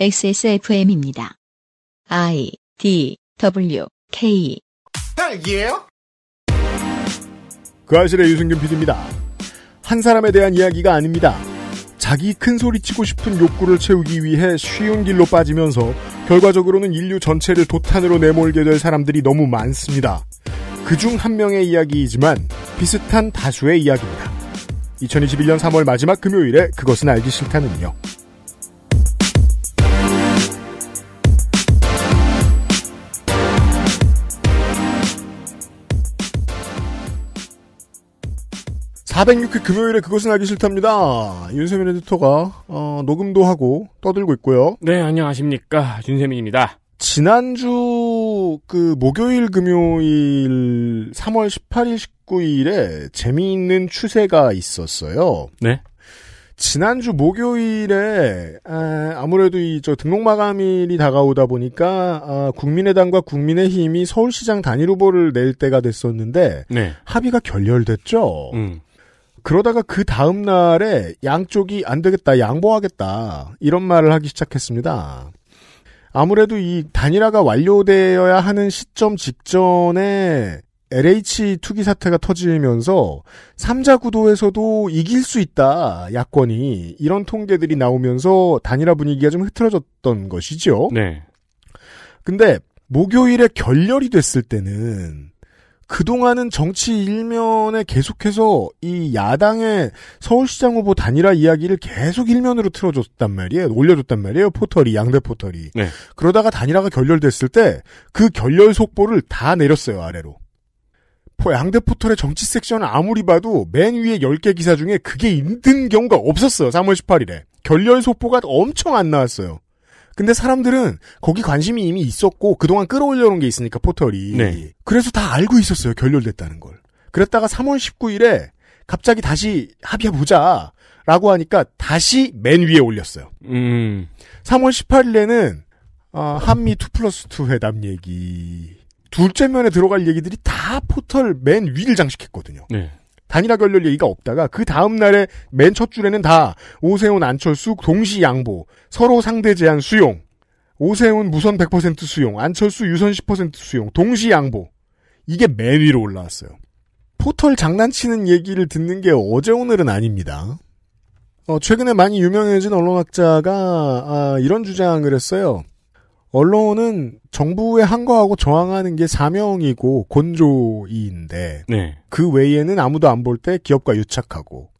XSFM입니다. I D W K. 헬기예요? 그 아실의 유승균 PD입니다. 한 사람에 대한 이야기가 아닙니다. 자기 큰 소리치고 싶은 욕구를 채우기 위해 쉬운 길로 빠지면서 결과적으로는 인류 전체를 도탄으로 내몰게 될 사람들이 너무 많습니다. 그 중 한 명의 이야기이지만 비슷한 다수의 이야기입니다. 2021년 3월 마지막 금요일에 그것은 알기 싫다는요. 406회 금요일에 그것은 알기 싫답니다. 윤세민 에디터가 어, 녹음도 하고 떠들고 있고요. 네, 안녕하십니까. 윤세민입니다. 지난주 그 목요일 금요일 3월 18일 19일에 재미있는 추세가 있었어요. 네. 지난주 목요일에 아, 무래도 이저 등록 마감일이 다가오다 보니까 아, 국민의당과 국민의힘이 서울시장 단일 후보를 낼 때가 됐었는데 네. 합의가 결렬됐죠. 음. 그러다가 그 다음 날에 양쪽이 안 되겠다, 양보하겠다, 이런 말을 하기 시작했습니다. 아무래도 이 단일화가 완료되어야 하는 시점 직전에 LH 투기 사태가 터지면서 3자 구도에서도 이길 수 있다, 야권이. 이런 통계들이 나오면서 단일화 분위기가 좀 흐트러졌던 것이죠. 네. 근데 목요일에 결렬이 됐을 때는 그동안은 정치 일면에 계속해서 이 야당의 서울시장 후보 단일화 이야기를 계속 일면으로 틀어줬단 말이에요. 올려줬단 말이에요. 포털이, 양대 포털이. 네. 그러다가 단일화가 결렬됐을 때 그 결렬 속보를 다 내렸어요, 아래로. 양대 포털의 정치 섹션을 아무리 봐도 맨 위에 10개 기사 중에 그게 있는 경우가 없었어요. 3월 18일에. 결렬 속보가 엄청 안 나왔어요. 근데 사람들은 거기 관심이 이미 있었고 그동안 끌어올려놓은 게 있으니까 포털이 네. 그래서 다 알고 있었어요 결렬됐다는 걸 그랬다가 3월 19일에 갑자기 다시 합의해 보자 라고 하니까 다시 맨 위에 올렸어요 음. 3월 18일에는 어, 한미 2 플러스 2 회담 얘기 둘째 면에 들어갈 얘기들이 다 포털 맨 위를 장식했거든요 네. 단일화걸릴 얘기가 없다가 그 다음날에 맨 첫 줄에는 다 오세훈 안철수 동시 양보 서로 상대 제한 수용 오세훈 무선 100% 수용 안철수 유선 10% 수용 동시 양보 이게 맨 위로 올라왔어요. 포털 장난치는 얘기를 듣는 게 어제 오늘은 아닙니다. 어, 최근에 많이 유명해진 언론학자가 아, 이런 주장을 했어요. 언론은 정부의 한거하고 저항하는 게 사명이고 곤조이인데 네. 그 외에는 아무도 안 볼 때 기업과 유착하고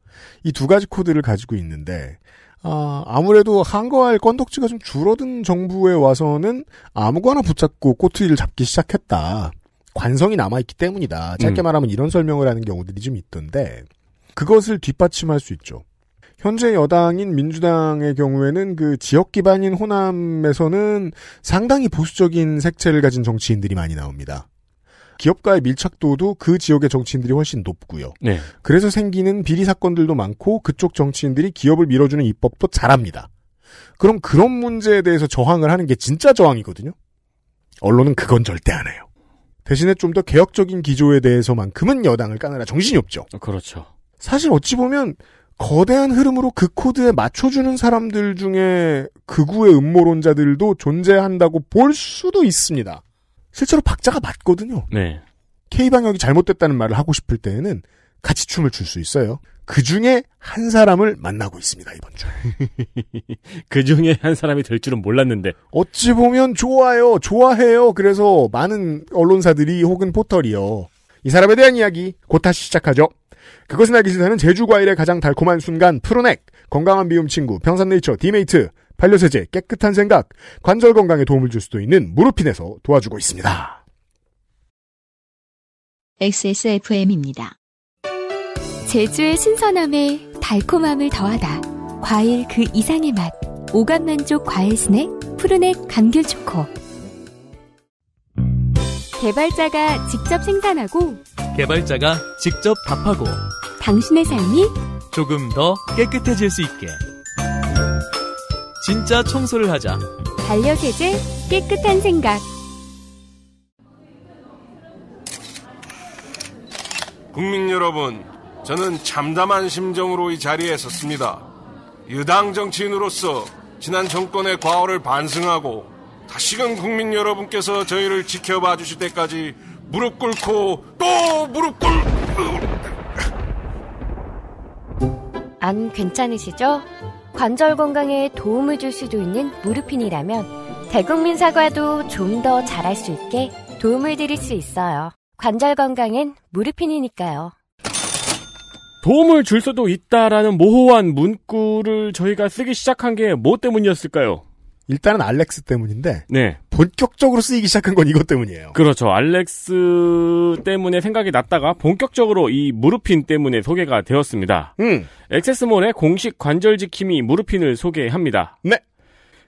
이 두 가지 코드를 가지고 있는데 아, 아무래도 한거할 건덕지가 좀 줄어든 정부에 와서는 아무거나 붙잡고 꼬투리를 잡기 시작했다. 관성이 남아있기 때문이다. 짧게 음. 말하면 이런 설명을 하는 경우들이 좀 있던데 그것을 뒷받침할 수 있죠. 현재 여당인 민주당의 경우에는 그 지역 기반인 호남에서는 상당히 보수적인 색채를 가진 정치인들이 많이 나옵니다. 기업가의 밀착도도 그 지역의 정치인들이 훨씬 높고요. 네. 그래서 생기는 비리 사건들도 많고 그쪽 정치인들이 기업을 밀어주는 입법도 잘합니다. 그럼 그런 문제에 대해서 저항을 하는 게 진짜 저항이거든요. 언론은 그건 절대 안 해요. 대신에 좀 더 개혁적인 기조에 대해서만큼은 여당을 까느라 정신이 없죠. 어, 그렇죠. 사실 어찌 보면 거대한 흐름으로 그 코드에 맞춰주는 사람들 중에 극우의 음모론자들도 존재한다고 볼 수도 있습니다. 실제로 박자가 맞거든요. 네. K방역이 잘못됐다는 말을 하고 싶을 때에는 같이 춤을 출 수 있어요. 그 중에 한 사람을 만나고 있습니다, 이번 주. 에그 중에 한 사람이 될 줄은 몰랐는데. 어찌 보면 좋아요, 좋아해요. 그래서 많은 언론사들이 혹은 포털이요. 이 사람에 대한 이야기 곧 다시 시작하죠. 그것은 알기 싫다는 제주과일의 가장 달콤한 순간 프로넥 건강한 미움 친구 평산네이처 디메이트 반려세제 깨끗한 생각 관절 건강에 도움을 줄 수도 있는 무릎핀에서 도와주고 있습니다. XSFM입니다. 제주의 신선함에 달콤함을 더하다 과일 그 이상의 맛 오감 만족 과일 스낵 프로넥 감귤 초코 개발자가 직접 생산하고 개발자가 직접 답하고 당신의 삶이 조금 더 깨끗해질 수 있게 진짜 청소를 하자 반려세제 깨끗한 생각 국민 여러분 저는 참담한 심정으로 이 자리에 섰습니다 유당 정치인으로서 지난 정권의 과오를 반성하고 다시금 국민 여러분께서 저희를 지켜봐 주실 때까지 무릎 꿇고 또 무릎 꿇고 안 괜찮으시죠? 관절 건강에 도움을 줄 수도 있는 무릎핀이라면 대국민 사과도 좀 더 잘할 수 있게 도움을 드릴 수 있어요. 관절 건강엔 무릎핀이니까요. 도움을 줄 수도 있다라는 모호한 문구를 저희가 쓰기 시작한 게 뭐 때문이었을까요? 일단은 알렉스 때문인데 네. 본격적으로 쓰이기 시작한 건 이것 때문이에요. 그렇죠. 알렉스 때문에 생각이 났다가 본격적으로 이무릎핀 때문에 소개가 되었습니다. 음. 액세스몰의 공식 관절 지킴이 무릎핀을 소개합니다. 네.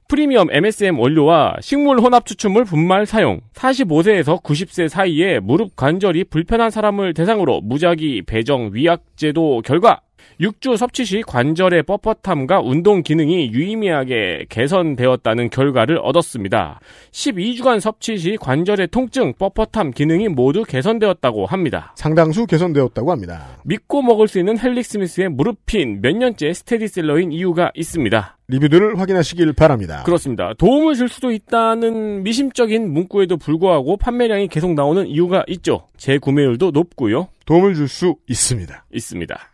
프리미엄 MSM 원료와 식물 혼합 추출물 분말 사용. 45세에서 90세 사이에 무릎 관절이 불편한 사람을 대상으로 무작위 배정 위약 제도 결과 육주 섭취 시 관절의 뻣뻣함과 운동 기능이 유의미하게 개선되었다는 결과를 얻었습니다. 12주간 섭취 시 관절의 통증, 뻣뻣함 기능이 모두 개선되었다고 합니다. 상당수 개선되었다고 합니다. 믿고 먹을 수 있는 헬릭 스미스의 무릎핀 몇 년째 스테디셀러인 이유가 있습니다. 리뷰들을 확인하시길 바랍니다. 그렇습니다. 도움을 줄 수도 있다는 미심적인 문구에도 불구하고 판매량이 계속 나오는 이유가 있죠. 재구매율도 높고요. 도움을 줄 수 있습니다. 있습니다.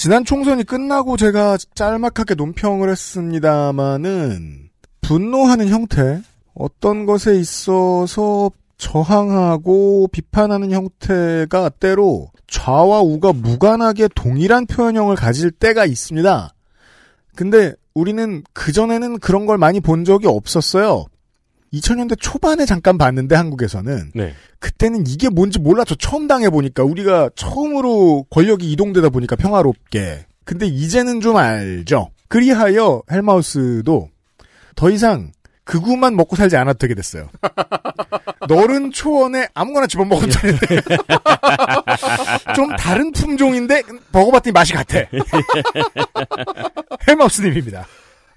지난 총선이 끝나고 제가 짤막하게 논평을 했습니다마는 분노하는 형태, 어떤 것에 있어서 저항하고 비판하는 형태가 때로 좌와 우가 무관하게 동일한 표현형을 가질 때가 있습니다. 근데 우리는 그전에는 그런 걸 많이 본 적이 없었어요. 2000년대 초반에 잠깐 봤는데 한국에서는 네. 그때는 이게 뭔지 몰라서 처음 당해 보니까 우리가 처음으로 권력이 이동되다 보니까 평화롭게 근데 이제는 좀 알죠. 그리하여 헬마우스도 더 이상 그구만 먹고 살지 않아도 되게 됐어요. 너른 초원에 아무거나 집어먹었잖아요. 예. 좀 다른 품종인데 먹어봤더니 맛이 같아. 예. 헬마우스님입니다.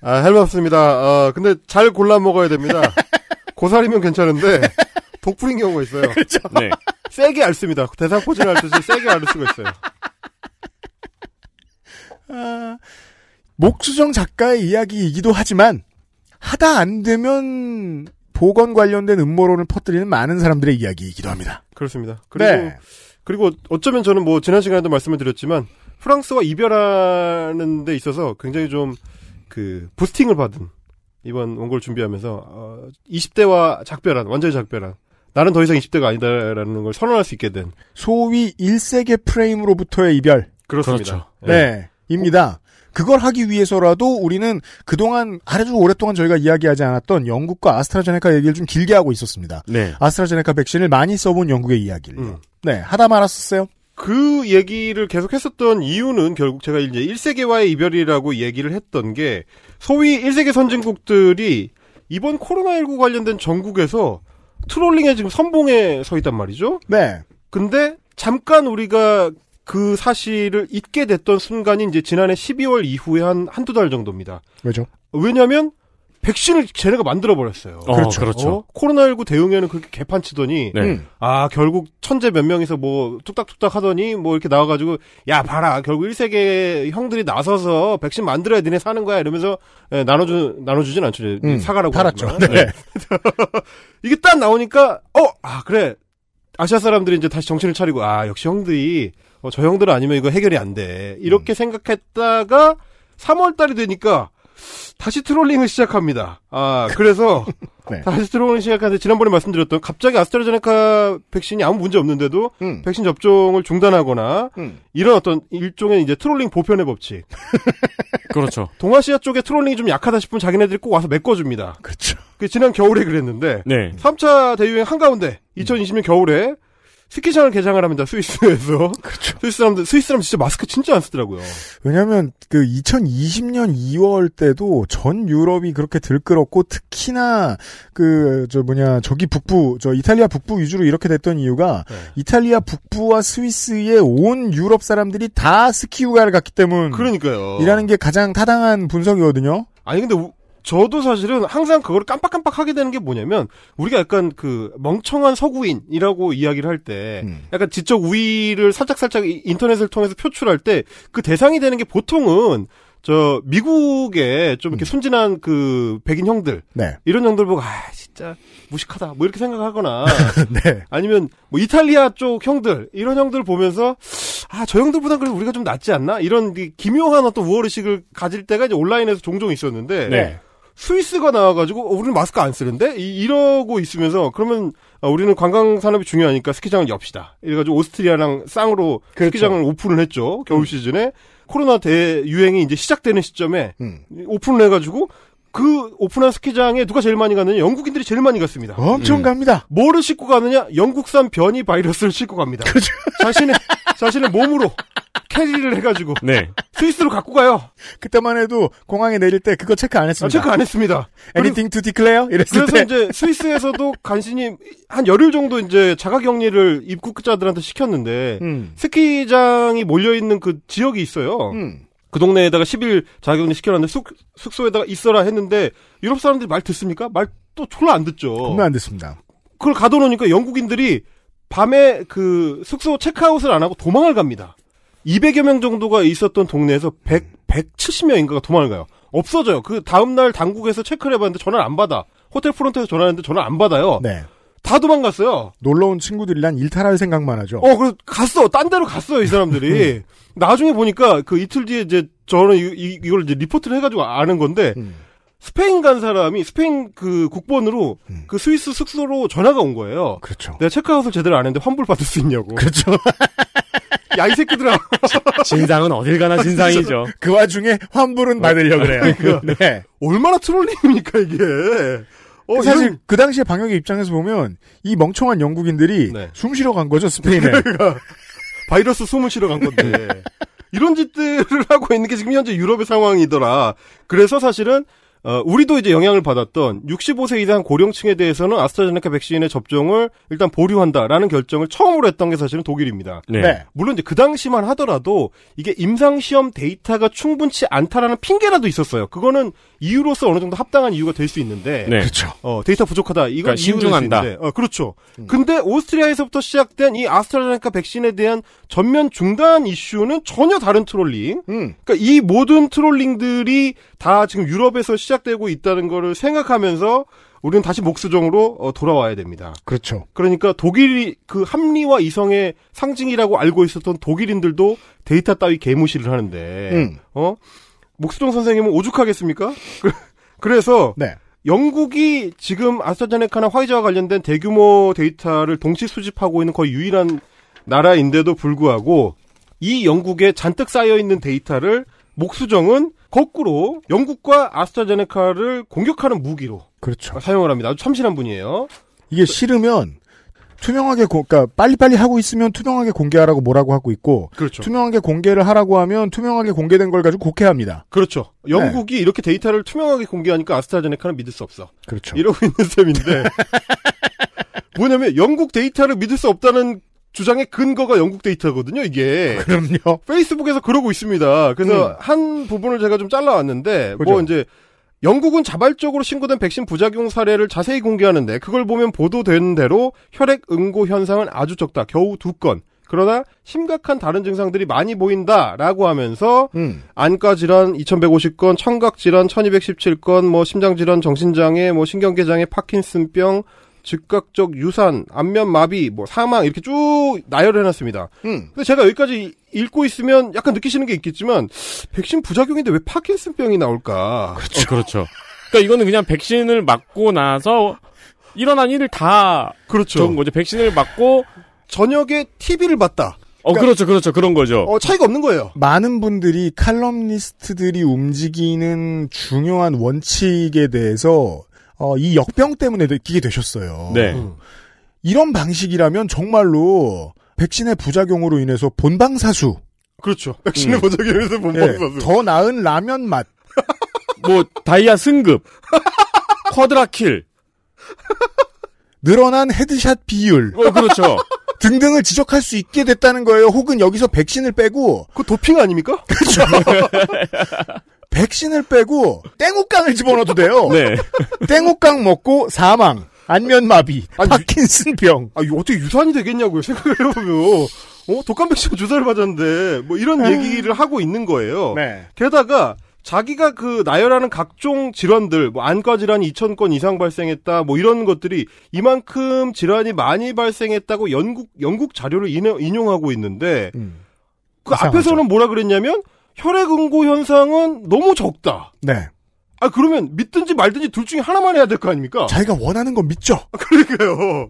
아, 헬마우스입니다. 어, 근데 잘 골라 먹어야 됩니다. 고사리면 괜찮은데 독풀인 경우가 있어요. 그렇죠. 네. 세게 앓습니다. 대사포진을 앓듯이 세게 앓을 수가 있어요. 아, 목수정 작가의 이야기이기도 하지만 하다 안 되면 보건 관련된 음모론을 퍼뜨리는 많은 사람들의 이야기이기도 합니다. 그렇습니다. 그리고 네. 그리고 어쩌면 저는 뭐 지난 시간에도 말씀을 드렸지만 프랑스와 이별하는 데 있어서 굉장히 좀 그 부스팅을 받은 이번 원고를 준비하면서 어, 20대와 작별한 완전히 작별한 나는 더 이상 20대가 아니다라는 걸 선언할 수 있게 된 소위 1세계 프레임으로부터의 이별 그렇습니다. 그렇죠. 네. 네. 입니다. 그걸 하기 위해서라도 우리는 그동안 아주 오랫동안 저희가 이야기하지 않았던 영국과 아스트라제네카 얘기를 좀 길게 하고 있었습니다. 네. 아스트라제네카 백신을 많이 써본 영국의 이야기를. 음. 네, 하다 말았었어요. 그 얘기를 계속 했었던 이유는 결국 제가 이제 1세계와의 이별이라고 얘기를 했던 게 소위 1세계 선진국들이 이번 코로나19 관련된 전국에서 트롤링에 지금 선봉에 서 있단 말이죠. 네. 근데 잠깐 우리가 그 사실을 잊게 됐던 순간이 이제 지난해 12월 이후에 한 한두 달 정도입니다. 왜죠? 왜냐면 하 백신을 쟤네가 만들어버렸어요. 어, 그렇죠. 어? 그렇죠. 어? 코로나19 대응에는 그렇게 개판치더니, 네. 음. 아, 결국 천재 몇 명이서 뭐, 뚝딱뚝딱 하더니, 뭐, 이렇게 나와가지고, 야, 봐라. 결국 1세계 형들이 나서서 백신 만들어야 니네 사는 거야. 이러면서, 네, 나눠주, 나눠주진 않죠. 음, 사가라고. 팔았죠. 네. 이게 딱 나오니까, 어, 아, 그래. 아시아 사람들이 이제 다시 정신을 차리고, 아, 역시 형들이, 어, 저 형들 아니면 이거 해결이 안 돼. 이렇게 음. 생각했다가, 3월 달이 되니까, 다시 트롤링을 시작합니다. 아, 그래서 네. 다시 트롤링을 시작하는데 지난번에 말씀드렸던 갑자기 아스트라제네카 백신이 아무 문제 없는데도 음. 백신 접종을 중단하거나 음. 이런 어떤 일종의 이제 트롤링 보편의 법칙. 그렇죠. 동아시아 쪽에 트롤링이 좀 약하다 싶으면 자기네들이 꼭 와서 메꿔줍니다. 그렇죠. 그 지난 겨울에 그랬는데 네. 3차 대유행 한가운데 2020년 음. 겨울에 스키장을 개장을 합니다. 스위스에서. 그렇죠. 스위스 사람들 스위스 사람 진짜 마스크 진짜 안 쓰더라고요. 왜냐하면 그 2020년 2월 때도 전 유럽이 그렇게 들끓었고 특히나 그 저 뭐냐 저기 북부 저 이탈리아 북부 위주로 이렇게 됐던 이유가 네. 이탈리아 북부와 스위스에온 유럽 사람들이 다 스키 휴가를 갔기 때문. 그러니까요. 이라는 게 가장 타당한 분석이거든요. 아니 근데 저도 사실은 항상 그걸 깜빡깜빡 하게 되는 게 뭐냐면 우리가 약간 그 멍청한 서구인이라고 이야기를 할때 음. 약간 지적 우위를 살짝살짝 인터넷을 통해서 표출할 때 그 대상이 되는 게 보통은 저 미국의 좀 이렇게 음. 순진한 그 백인 형들 네. 이런 형들 보고 아 진짜 무식하다 뭐 이렇게 생각하거나 네. 아니면 뭐 이탈리아 쪽 형들 이런 형들 보면서 아 저 형들보다 그래도 우리가 좀 낫지 않나 이런 그 기묘한 어떤 우월의식을 가질 때가 이제 온라인에서 종종 있었는데 네. 스위스가 나와가지고 어, 우리는 마스크 안 쓰는데 이, 러고 있으면서 그러면 어, 우리는 관광 산업이 중요하니까 스키장을 엽시다. 이래가지고 오스트리아랑 쌍으로 그렇죠. 스키장을 오픈을 했죠 겨울 음. 시즌에 코로나 대유행이 이제 시작되는 시점에 음. 오픈을 해가지고 그 오픈한 스키장에 누가 제일 많이 갔느냐? 영국인들이 제일 많이 갔습니다. 엄청 음. 갑니다. 뭐를 싣고 가느냐? 영국산 변이 바이러스를 싣고 갑니다. 그렇죠. 자신의 자신의 몸으로 캐리를 해가지고 네. 스위스로 갖고 가요. 그때만 해도 공항에 내릴 때 그거 체크 안 했습니다. 아, 체크 안 했습니다. Anything to declare? 이랬을 그래서 때. 이제 스위스에서도 간신히 한 열흘 정도 이제 자가격리를 입국자들한테 시켰는데 음. 스키장이 몰려 있는 그 지역이 있어요. 음. 그 동네에다가 10일 자격리 시켜놨는데 숙, 소에다가 있어라 했는데 유럽 사람들이 말 듣습니까? 말또 졸라 안 듣죠. 정말 안 듣습니다. 그걸 가둬놓으니까 영국인들이 밤에 그 숙소 체크아웃을 안 하고 도망을 갑니다. 200여 명 정도가 있었던 동네에서 100, 170명인가가 도망을 가요. 없어져요. 그 다음날 당국에서 체크를 해봤는데 전화를 안 받아. 호텔 프론트에서 전화했는데 전화 를안 받아요. 네. 다 도망갔어요. 놀러 온 친구들이란 일탈할 생각만 하죠. 어, 그 갔어. 딴 데로 갔어요, 이 사람들이. 음. 나중에 보니까 그 이틀 뒤에 이제 저는 이, 이걸 이제 리포트를 해가지고 아는 건데, 음. 스페인 간 사람이 스페인 그 국번으로 음. 그 스위스 숙소로 전화가 온 거예요. 그렇죠. 내가 체크아웃을 제대로 안 했는데 환불 받을 수 있냐고. 그렇죠. 야, 이 새끼들아. 진상은 어딜 가나 진상이죠그 와중에 환불은 받으려 네. 그래요. 그, 네. 네. 얼마나 트롤링입니까, 이게. 어, 그 사실 이런... 그 당시에 방역의 입장에서 보면 이 멍청한 영국인들이 네. 숨 쉬러 간 거죠, 스페인에. 그러니까 바이러스 숨을 쉬러 간 건데. 네. 이런 짓들을 하고 있는 게 지금 현재 유럽의 상황이더라. 그래서 사실은 어, 우리도 이제 영향을 받았던 65세 이상 고령층에 대해서는 아스트라제네카 백신의 접종을 일단 보류한다라는 결정을 처음으로 했던 게 사실은 독일입니다. 네. 네. 물론 이제 그 당시만 하더라도 이게 임상시험 데이터가 충분치 않다라는 핑계라도 있었어요. 그거는 이유로서 어느 정도 합당한 이유가 될 수 있는데 네. 그렇죠. 어, 데이터 부족하다. 이건 그러니까 신중한다. 어, 그렇죠. 음. 근데 오스트리아에서부터 시작된 이 아스트라제네카 백신에 대한 전면 중단 이슈는 전혀 다른 트롤링. 음. 그러니까 이 모든 트롤링들이 다 지금 유럽에서 시작되고 있다는 거를 생각하면서 우리는 다시 목수정으로 어, 돌아와야 됩니다. 그렇죠. 그러니까 독일이 그 합리와 이성의 상징이라고 알고 있었던 독일인들도 데이터 따위 개무시를 하는데, 음. 어 목수정 선생님은 오죽하겠습니까? 그, 그래서 네. 영국이 지금 아스트라제네카나 화이자와 관련된 대규모 데이터를 동시 수집하고 있는 거의 유일한 나라인데도 불구하고 이 영국에 잔뜩 쌓여 있는 데이터를 목수정은 거꾸로 영국과 아스트라제네카를 공격하는 무기로 그렇죠. 사용을 합니다. 아주 참신한 분이에요. 이게 싫으면 투명하게 고, 그러니까 빨리빨리 하고 있으면 투명하게 공개하라고 뭐라고 하고 있고 그렇죠. 투명하게 공개를 하라고 하면 투명하게 공개된 걸 가지고 곡해합니다. 그렇죠. 영국이 네. 이렇게 데이터를 투명하게 공개하니까 아스트라제네카는 믿을 수 없어. 그렇죠. 이러고 있는 셈인데 뭐냐면 영국 데이터를 믿을 수 없다는 주장의 근거가 영국 데이터거든요, 이게. 그럼요. 페이스북에서 그러고 있습니다. 그래서 음. 한 부분을 제가 좀 잘라왔는데, 그렇죠. 뭐 이제 영국은 자발적으로 신고된 백신 부작용 사례를 자세히 공개하는데 그걸 보면 보도된 대로 혈액 응고 현상은 아주 적다. 겨우 두 건. 그러나 심각한 다른 증상들이 많이 보인다라고 하면서 음. 안과 질환 2150건, 청각 질환 1217건, 뭐 심장 질환, 정신 장애, 뭐 신경계 장애, 파킨슨병, 즉각적 유산, 안면 마비, 뭐 사망 이렇게 쭉나열 해놨습니다. 음. 근데 제가 여기까지 읽고 있으면 약간 느끼시는 게 있겠지만 백신 부작용인데 왜 파킨슨병이 나올까? 그렇죠. 어, 그렇죠. 그러니까 이거는 그냥 백신을 맞고 나서 일어난 일을 다 그렇죠. 적은 거죠. 백신을 맞고 저녁에 TV를 봤다. 어, 그러니까, 그렇죠, 그렇죠. 그런 거죠. 어, 차이가 없는 거예요. 많은 분들이 칼럼니스트들이 움직이는 중요한 원칙에 대해서 어, 이 역병 때문에 느끼게 되셨어요. 네. 음. 이런 방식이라면 정말로 백신의 부작용으로 인해서 본방사수. 그렇죠. 백신의 음. 부작용으서 본방사수. 네. 더 나은 라면 맛. 뭐 다이아 승급. 쿼드라킬. 늘어난 헤드샷 비율. 어, 그렇죠. 등등을 지적할 수 있게 됐다는 거예요. 혹은 여기서 백신을 빼고 그 도핑 아닙니까? 그렇죠. 백신을 빼고 땡우깡을 집어넣어도 돼요. 네. 땡우깡 먹고 사망, 안면마비, 파킨슨병. 아, 어떻게 유산이 되겠냐고요, 생각해보면. 어, 독감 백신 주사를 맞았는데, 뭐 이런 아. 얘기를 하고 있는 거예요. 네. 게다가, 자기가 그 나열하는 각종 질환들, 뭐 안과 질환이 2,000건 이상 발생했다, 뭐 이런 것들이 이만큼 질환이 많이 발생했다고 영국 영국 자료를 인용, 하고 있는데 음, 그 이상하죠. 앞에서는 뭐라 그랬냐면 혈액응고 현상은 너무 적다. 네. 아 그러면 믿든지 말든지 둘 중에 하나만 해야 될 거 아닙니까? 자기가 원하는 건 믿죠. 아, 그러니까요.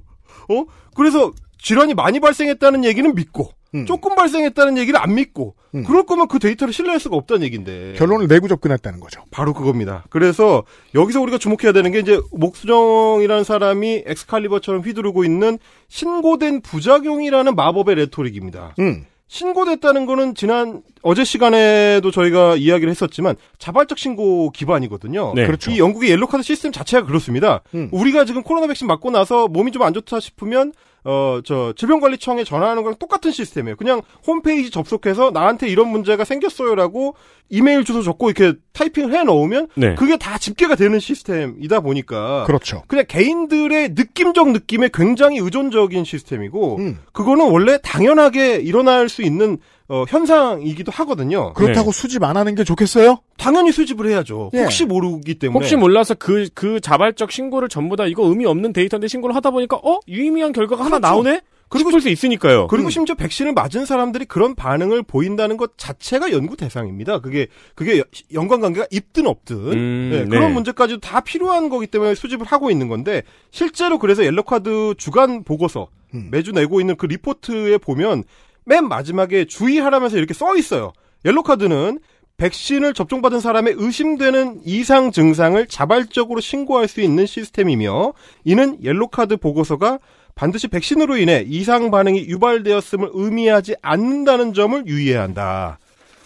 어? 그래서 질환이 많이 발생했다는 얘기는 믿고 음. 조금 발생했다는 얘기를 안 믿고 음. 그럴 거면 그 데이터를 신뢰할 수가 없다는 얘기인데 결론을 내고 접근했다는 거죠. 바로 그겁니다. 그래서 여기서 우리가 주목해야 되는 게 이제 목수정이라는 사람이 엑스칼리버처럼 휘두르고 있는 신고된 부작용이라는 마법의 레토릭입니다. 음. 신고됐다는 거는 지난 어제 시간에도 저희가 이야기를 했었지만 자발적 신고 기반이거든요. 네, 그렇죠. 이 영국의 옐로카드 시스템 자체가 그렇습니다. 음. 우리가 지금 코로나 백신 맞고 나서 몸이 좀 안 좋다 싶으면 어 저 질병관리청에 전화하는 거랑 똑같은 시스템이에요. 그냥 홈페이지 접속해서 나한테 이런 문제가 생겼어요라고 이메일 주소 적고 이렇게 타이핑을 해 넣으면 네. 그게 다 집계가 되는 시스템이다 보니까 그렇죠. 그냥 개인들의 느낌적 느낌에 굉장히 의존적인 시스템이고 음. 그거는 원래 당연하게 일어날 수 있는 어, 현상이기도 하거든요. 그렇다고 네. 수집 안 하는 게 좋겠어요? 당연히 수집을 해야죠. 예. 혹시 모르기 때문에. 혹시 몰라서 그, 그 자발적 신고를 전부 다 이거 의미 없는 데이터인데 신고를 하다 보니까, 어? 유의미한 결과가 그렇죠. 하나 나오네? 그리고 볼수 있으니까요. 그리고 음. 심지어 백신을 맞은 사람들이 그런 반응을 보인다는 것 자체가 연구 대상입니다. 그게 그게 연관관계가 있든 없든 음, 네, 네, 그런 문제까지도 다 필요한 거기 때문에 수집을 하고 있는 건데 실제로 그래서 옐로카드 주간 보고서 음. 매주 내고 있는 그 리포트에 보면 맨 마지막에 주의하라면서 이렇게 써 있어요. 옐로 카드는 백신을 접종받은 사람의 의심되는 이상 증상을 자발적으로 신고할 수 있는 시스템이며 이는 옐로카드 보고서가 반드시 백신으로 인해 이상 반응이 유발되었음을 의미하지 않는다는 점을 유의해야 한다.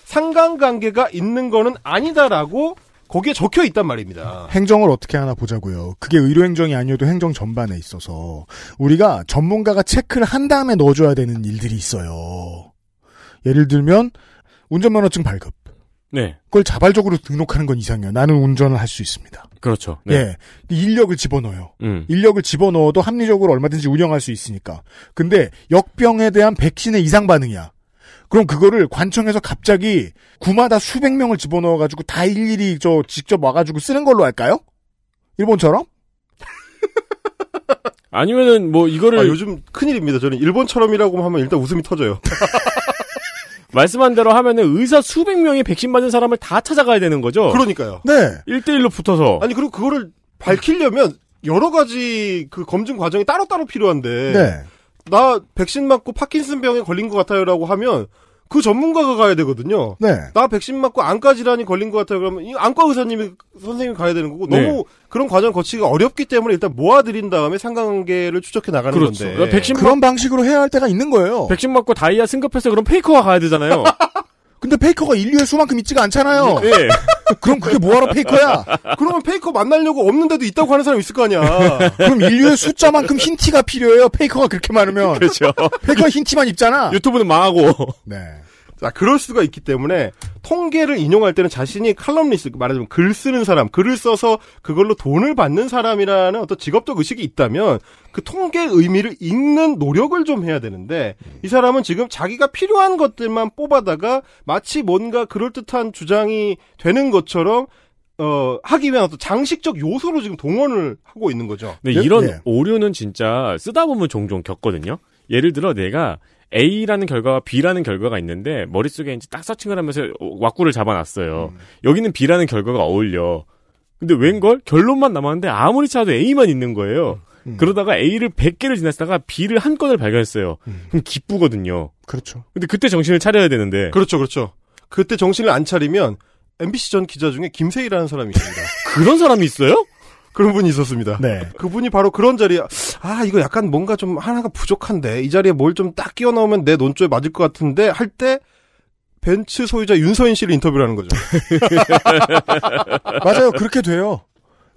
상관관계가 있는 거는 아니다라고 거기에 적혀 있단 말입니다. 행정을 어떻게 하나 보자고요. 그게 의료행정이 아니어도 행정 전반에 있어서 우리가 전문가가 체크를 한 다음에 넣어줘야 되는 일들이 있어요. 예를 들면 운전면허증 발급. 네. 그걸 자발적으로 등록하는 건 이상해요. 나는 운전을 할 수 있습니다. 그렇죠. 네. 예. 인력을 집어넣어요. 음. 인력을 집어넣어도 합리적으로 얼마든지 운영할 수 있으니까. 근데 역병에 대한 백신의 이상 반응이야. 그럼 그거를 관청에서 갑자기 구마다 수백 명을 집어넣어가지고 다 일일이 저 직접 와가지고 쓰는 걸로 할까요? 일본처럼? 아니면은 뭐 이거를 아, 요즘 큰일입니다. 저는 일본처럼이라고 하면 일단 웃음이 터져요. 말씀한 대로 하면은 의사 수백 명이 백신 맞은 사람을 다 찾아가야 되는 거죠. 그러니까요. 네. 1대1로 붙어서. 아니 그리고 그거를 밝히려면 여러 가지 그 검증 과정이 따로따로 필요한데 네. 나 백신 맞고 파킨슨병에 걸린 것 같아요라고 하면 그 전문가가 가야 되거든요. 네. 나 백신 맞고 안과 질환이 걸린 것 같아요. 그러면 이 안과 의사님이 선생님이 가야 되는 거고 네. 너무 그런 과정 거치기가 어렵기 때문에 일단 모아드린 다음에 상관계를 추적해 나가는 그렇죠. 건데. 그러니까 백신 그런 방식으로 해야 할 때가 있는 거예요. 백신 맞고 다이아 승급해서 그럼 페이커가 가야 되잖아요. 근데 페이커가 인류의 수만큼 있지가 않잖아요. 네. 그럼 그게 뭐하러 페이커야? 그러면 페이커 만나려고 없는데도 있다고 하는 사람 있을 거 아니야. 그럼 인류의 숫자만큼 힌 티가 필요해요. 페이커가 그렇게 많으면. 그렇죠. 페이커 힌 티만 입잖아. 유튜브는 망하고. 네. 아, 그럴 수가 있기 때문에 통계를 인용할 때는 자신이 칼럼니스 말하자면 글 쓰는 사람, 글을 써서 그걸로 돈을 받는 사람이라는 어떤 직업적 의식이 있다면 그 통계의 의미를 읽는 노력을 좀 해야 되는데 이 사람은 지금 자기가 필요한 것들만 뽑아다가 마치 뭔가 그럴듯한 주장이 되는 것처럼 어, 하기 위한 어떤 장식적 요소로 지금 동원을 하고 있는 거죠. 네, 이런 네. 오류는 진짜 쓰다 보면 종종 겪거든요. 예를 들어 내가 A라는 결과와 B라는 결과가 있는데 머릿속에 이제 딱 서칭을 하면서 왁구를 잡아놨어요. 음. 여기는 B라는 결과가 어울려. 근데 웬걸 결론만 남았는데 아무리 찾아도 A만 있는 거예요. 음. 음. 그러다가 A를 100개를 지났다가 B를 한 건을 발견했어요. 음. 그럼 기쁘거든요. 그렇죠. 근데 그때 정신을 차려야 되는데. 그렇죠, 그렇죠. 그때 정신을 안 차리면 MBC 전 기자 중에 김세희라는 사람이 있습니다. 그런 사람이 있어요? 그런 분이 있었습니다. 네. 그분이 바로 그런 자리에 아 이거 약간 뭔가 좀 하나가 부족한데 이 자리에 뭘 좀 딱 끼워 넣으면 내 논조에 맞을 것 같은데 할 때 벤츠 소유자 윤서인 씨를 인터뷰를 하는 거죠. 맞아요. 그렇게 돼요.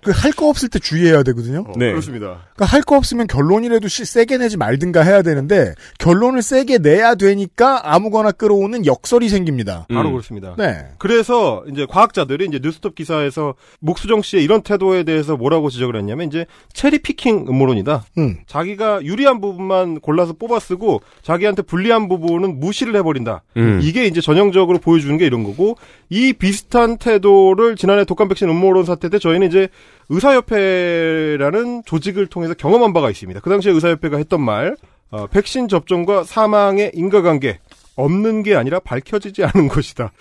그할거 없을 때 주의해야 되거든요. 네. 어, 네. 그렇습니다. 그러니까 할 거 없으면 결론이라도 시, 세게 내지 말든가 해야 되는데 결론을 세게 내야 되니까 아무거나 끌어오는 역설이 생깁니다. 음. 바로 그렇습니다. 네. 그래서 이제 과학자들이 이제 뉴스톱 기사에서 목수정 씨의 이런 태도에 대해서 뭐라고 지적을 했냐면 이제 체리 피킹 음모론이다. 음. 자기가 유리한 부분만 골라서 뽑아 쓰고 자기한테 불리한 부분은 무시를 해버린다. 음. 이게 이제 전형적으로 보여주는 게 이런 거고 이 비슷한 태도를 지난해 독감 백신 음모론 사태 때 저희는 이제 의사협회라는 조직을 통해서 경험한 바가 있습니다. 그 당시에 의사협회가 했던 말, 어, 백신 접종과 사망의 인과관계 없는 게 아니라 밝혀지지 않은 것이다.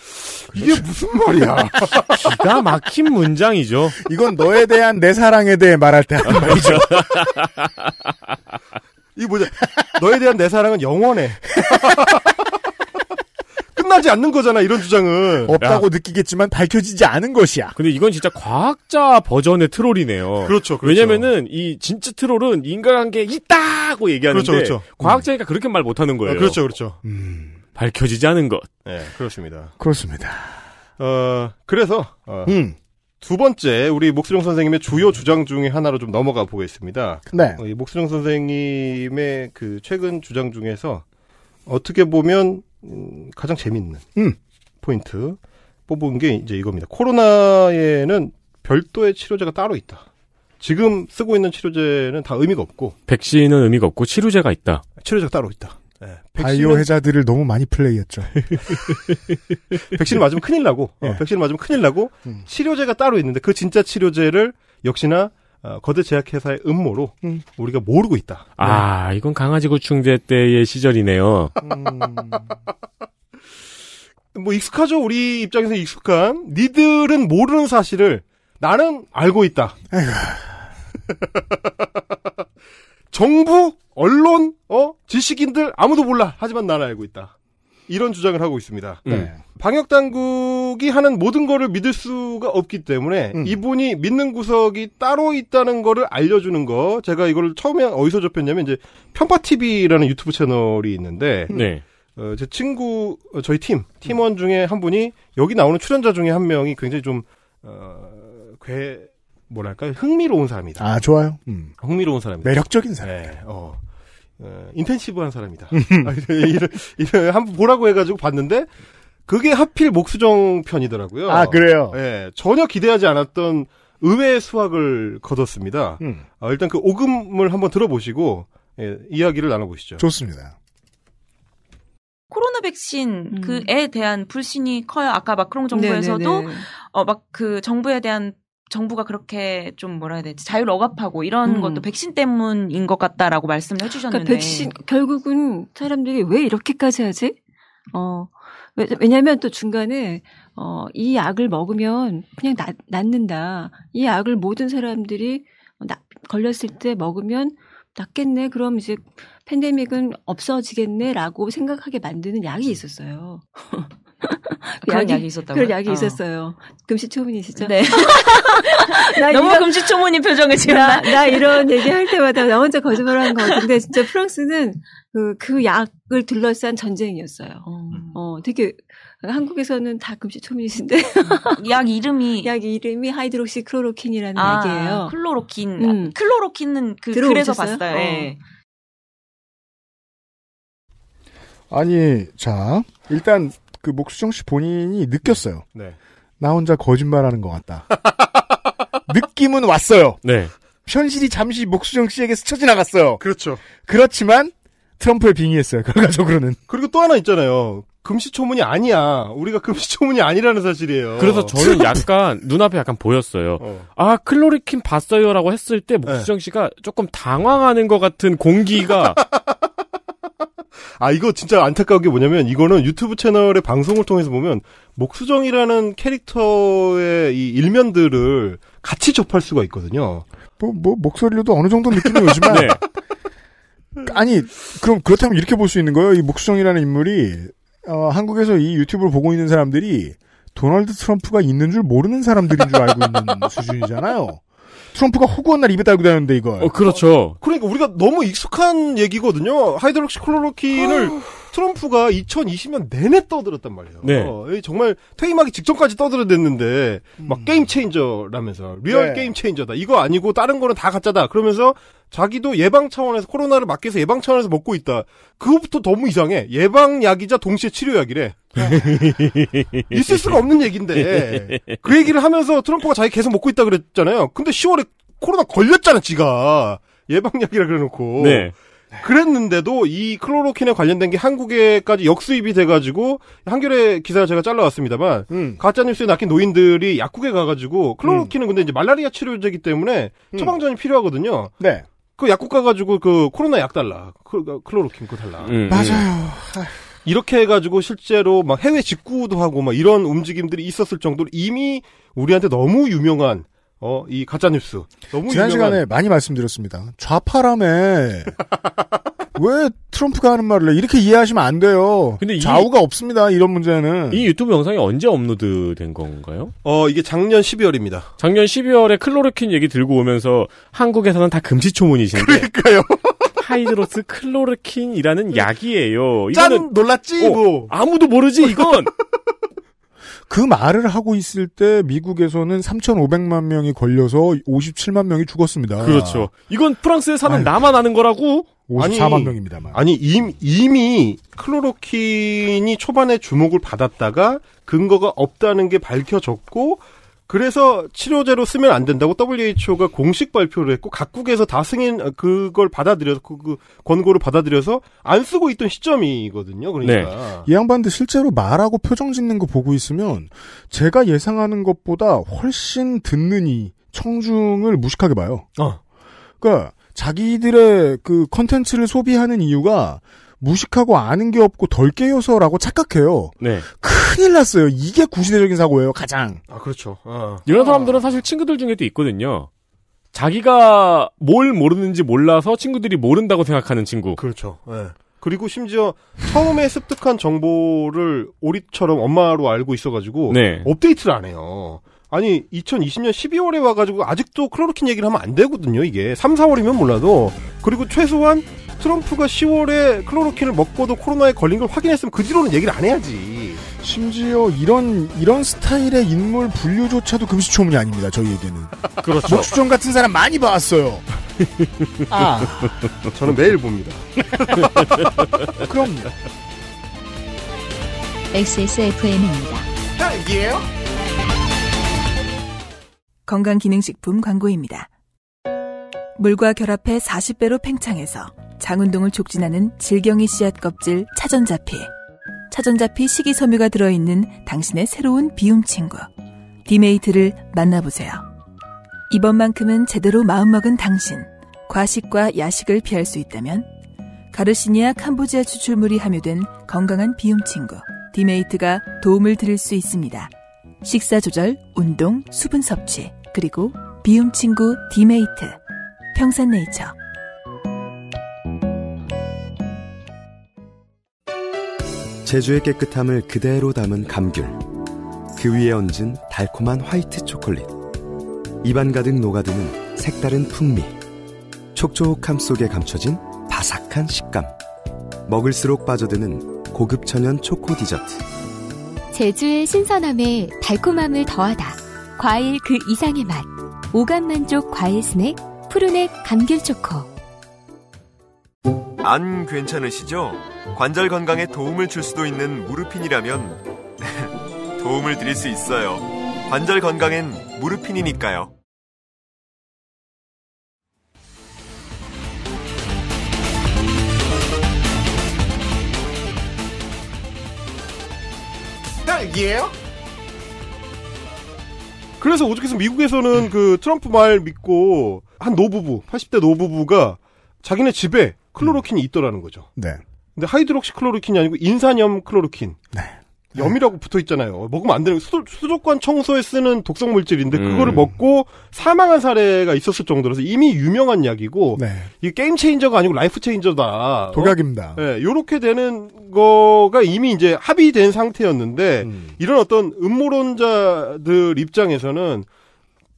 이게 그렇죠. 무슨 말이야? 기가 막힌 문장이죠. 이건 너에 대한 내 사랑에 대해 말할 때 하는 말이죠. 이 뭐죠? 너에 대한 내 사랑은 영원해. 끝나지 않는 거잖아 이런 주장은 없다고 야. 느끼겠지만 밝혀지지 않은 것이야. 근데 이건 진짜 과학자 버전의 트롤이네요. 그렇죠. 그렇죠. 왜냐면은 이 진짜 트롤은 인간관계 있다고 얘기하는데 그렇죠, 그렇죠. 음. 과학자니까 음. 그렇게 말 못하는 거예요. 아, 그렇죠, 그렇죠. 음. 밝혀지지 않은 것. 네, 그렇습니다. 그렇습니다. 어, 그래서 어, 음. 두 번째 우리 목수령 선생님의 주요 주장 중에 하나로 좀 넘어가 보겠습니다. 네. 어, 이 목수령 선생님의 그 최근 주장 중에서 어떻게 보면 음, 가장 재밌는 음. 포인트 뽑은 게 이제 이겁니다. 코로나에는 별도의 치료제가 따로 있다. 지금 쓰고 있는 치료제는 다 의미가 없고 백신은 의미가 없고 치료제가 있다. 치료제가 따로 있다. 네, 바이오 회자들을 너무 많이 플레이했죠. 백신을 맞으면 큰일 나고 네. 어, 예. 백신을 맞으면 큰일 나고 음. 치료제가 따로 있는데 그 진짜 치료제를 역시나 어, 거대 제약회사의 음모로 음. 우리가 모르고 있다. 아, 네. 이건 강아지 고충제 때의 시절이네요. 음... 뭐 익숙하죠. 우리 입장에서 익숙한 니들은 모르는 사실을 나는 알고 있다. 정부, 언론, 어 지식인들 아무도 몰라. 하지만 나는 알고 있다. 이런 주장을 하고 있습니다. 네. 네. 방역 당국이 하는 모든 거를 믿을 수가 없기 때문에 음. 이분이 믿는 구석이 따로 있다는 거를 알려주는 거. 제가 이걸 처음에 어디서 접했냐면 이제 편파 TV라는 유튜브 채널이 있는데 네. 어, 제 친구 어, 저희 팀 팀원 중에 한 분이 여기 나오는 출연자 중에 한 명이 굉장히 좀 어, 괴 뭐랄까 흥미로운 사람이다. 아 좋아요. 음. 흥미로운 사람이다. 매력적인 사람. 네. 어. 어, 인텐시브한 사람이다. 이런, 이런 한번 보라고 해가지고 봤는데 그게 하필 목수정 편이더라고요. 아 그래요? 예, 전혀 기대하지 않았던 의외의 수확을 거뒀습니다. 음. 아, 일단 그 오금을 한번 들어보시고 예, 이야기를 나눠보시죠. 좋습니다. 코로나 백신 음. 그에 대한 불신이 커요. 아까 마크롱 네, 네, 정부에서도 네. 어막 그 정부에 대한 정부가 그렇게 좀 뭐라 해야 되지 자율 억압하고 이런 음. 것도 백신 때문인 것 같다라고 말씀을 그러니까 해주셨는데 그러니까 백신 결국은 사람들이 왜 이렇게까지 하지? 어 왜냐하면 또 중간에 어 이 약을 먹으면 그냥 나, 낫는다 이 약을 모든 사람들이 나, 걸렸을 때 먹으면 낫겠네 그럼 이제 팬데믹은 없어지겠네라고 생각하게 만드는 약이 있었어요. 그런 약이, 약이 있었다고요? 그런 약이 어. 있었어요. 금시초문이시죠? 네. 너무 이런, 금시초문인 표정을 지금 나, 나 이런 얘기 할 때마다 나 혼자 거짓말하는 것 같은데 진짜 프랑스는 그, 그 약을 둘러싼 전쟁이었어요. 어, 어 되게 한국에서는 다 금시초문이신데 음. 약 이름이 약 이름이 하이드록시 크로로킨이라는 아, 약이에요. 클로로킨. 음. 아, 클로로킨은 그 그래서 봤어요. 네. 아니 자 일단 그 목수정 씨 본인이 느꼈어요. 네. 나 혼자 거짓말하는 것 같다. 느낌은 왔어요. 네. 현실이 잠시 목수정 씨에게 스쳐 지나갔어요. 그렇죠. 그렇지만 트럼프에 빙의했어요. 결과적으로는. 그리고 또 하나 있잖아요. 금시초문이 아니야. 우리가 금시초문이 아니라는 사실이에요. 그래서 저는 약간 눈앞에 약간 보였어요. 어. 아 클로리킨 봤어요라고 했을 때 네. 목수정 씨가 조금 당황하는 것 같은 공기가 아 이거 진짜 안타까운 게 뭐냐면 이거는 유튜브 채널의 방송을 통해서 보면 목수정이라는 캐릭터의 이 일면들을 같이 접할 수가 있거든요. 뭐, 뭐 목소리로도 어느 정도 느낌이 오지만 네. 아니 그럼 그렇다면 이렇게 볼 수 있는 거예요. 이 목수정이라는 인물이 어, 한국에서 이 유튜브를 보고 있는 사람들이 도널드 트럼프가 있는 줄 모르는 사람들인 줄 알고 있는 수준이잖아요. 트럼프가 허구한 날 입에 달고 다녔는데 이거어 그렇죠. 그러니까 우리가 너무 익숙한 얘기거든요. 하이드록시클로로킨을 아. 트럼프가 2020년 내내 떠들었단 말이에요. 네. 어, 정말 퇴임하기 직전까지 떠들어댔는데 음... 막 게임 체인저라면서 리얼 네. 게임 체인저다. 이거 아니고 다른 거는 다 가짜다. 그러면서 자기도 예방 차원에서 코로나를 막기 위해서 예방 차원에서 먹고 있다. 그것부터 너무 이상해. 예방약이자 동시에 치료약이래. 네. 있을 수가 없는 얘기인데 그 얘기를 하면서 트럼프가 자기 계속 먹고 있다 그랬잖아요. 근데 10월에 코로나 걸렸잖아, 지가 예방약이라 그래놓고. 네. 그랬는데도 이 클로로킨에 관련된 게 한국에까지 역수입이 돼가지고 한겨레 기사를 제가 잘라왔습니다만 음. 가짜 뉴스에 낚인 노인들이 약국에 가가지고 클로로킨은 음. 근데 이제 말라리아 치료제이기 때문에 음. 처방전이 음. 필요하거든요. 네. 그 약국 가가지고 그 코로나 약 달라. 클로, 그 로로킨 그거 달라. 음, 음. 맞아요. 음. 이렇게 해가지고 실제로 막 해외 직구도 하고 막 이런 움직임들이 있었을 정도로 이미 우리한테 너무 유명한 어, 이 가짜뉴스. 너무 지난 유명한... 시간에 많이 말씀드렸습니다. 좌파람에 왜 트럼프가 하는 말을 해? 이렇게 이해하시면 안 돼요. 근데 좌우가 없습니다. 이런 문제는. 이 유튜브 영상이 언제 업로드 된 건가요? 어, 이게 작년 12월입니다. 작년 12월에 클로르킨 얘기 들고 오면서 한국에서는 다 금시초문이신데. 그러니까요. 하이드로스 클로르킨이라는 네. 약이에요. 이거는 짠 놀랐지 어, 뭐. 아무도 모르지 이건. 그 말을 하고 있을 때 미국에서는 3,500만 명이 걸려서 57만 명이 죽었습니다. 그렇죠. 이건 프랑스에 사는 아유, 나만 아는 거라고? 54만 아니, 명입니다만. 아니 이미, 이미 클로로킨이 초반에 주목을 받았다가 근거가 없다는 게 밝혀졌고 그래서 치료제로 쓰면 안 된다고 WHO가 공식 발표를 했고 각국에서 다 승인 그걸 받아들여서 그, 그 권고를 받아들여서 안 쓰고 있던 시점이거든요. 그러니까 네. 이 양반들 실제로 말하고 표정 짓는 거 보고 있으면 제가 예상하는 것보다 훨씬 듣는 이 청중을 무식하게 봐요. 어. 그러니까 자기들의 그 컨텐츠를 소비하는 이유가 무식하고 아는 게 없고 덜 깨여서라고 착각해요. 네. 큰일 났어요. 이게 구시대적인 사고예요, 가장. 아, 그렇죠. 어. 이런 어. 사람들은 사실 친구들 중에도 있거든요. 자기가 뭘 모르는지 몰라서 친구들이 모른다고 생각하는 친구. 그렇죠. 네. 그리고 심지어 처음에 습득한 정보를 오리처럼 엄마로 알고 있어가지고 네. 업데이트를 안 해요. 아니 2020년 12월에 와가지고 아직도 클로로킨 얘기를 하면 안 되거든요. 이게 3, 4월이면 몰라도 그리고 최소한 트럼프가 10월에 클로로킨을 먹고도 코로나에 걸린 걸 확인했으면 그 뒤로는 얘기를 안 해야지. 심지어 이런 이런 스타일의 인물 분류조차도 금시초문이 아닙니다. 저희에게는. 그렇죠. 목수정 같은 사람 많이 봐왔어요 아, 저는 매일 봅니다. 그럼요. XSFM입니다. 딱이에요? 건강기능식품 광고입니다. 물과 결합해 40배로 팽창해서 장운동을 촉진하는 질경이 씨앗 껍질 차전자피. 차전자피 식이섬유가 들어있는 당신의 새로운 비움 친구. 디메이트를 만나보세요. 이번만큼은 제대로 마음먹은 당신. 과식과 야식을 피할 수 있다면 가르시니아 캄보지아 추출물이 함유된 건강한 비움 친구 디메이트가 도움을 드릴 수 있습니다. 식사 조절, 운동, 수분 섭취, 그리고 비움 친구 디메이트. 평산네이처 제주의 깨끗함을 그대로 담은 감귤 그 위에 얹은 달콤한 화이트 초콜릿 입안 가득 녹아드는 색다른 풍미 촉촉함 속에 감춰진 바삭한 식감 먹을수록 빠져드는 고급 천연 초코 디저트 제주의 신선함에 달콤함을 더하다 과일 그 이상의 맛 오감 만족 과일 스낵 푸르넥 감귤 초코. 안 괜찮으시죠? 관절 건강에 도움을 줄 수도 있는 무르핀이라면 도움을 드릴 수 있어요. 관절 건강엔 무르핀이니까요. 딸기예요? 그래서 어떻게 해서 미국에서는 그 트럼프 말 믿고 한 노부부, 80대 노부부가 자기네 집에 클로로킨이 있더라는 거죠. 네. 근데 하이드록시 클로로킨이 아니고 인산염 클로로킨. 네. 염이라고 붙어 있잖아요. 먹으면 안 되는 수, 수도권 청소에 쓰는 독성 물질인데 음. 그거를 먹고 사망한 사례가 있었을 정도로서 이미 유명한 약이고 네. 이 게임 체인저가 아니고 라이프 체인저다. 어? 독약입니다. 어? 네, 요렇게 되는 거가 이미 이제 합의된 상태였는데 음. 이런 어떤 음모론자들 입장에서는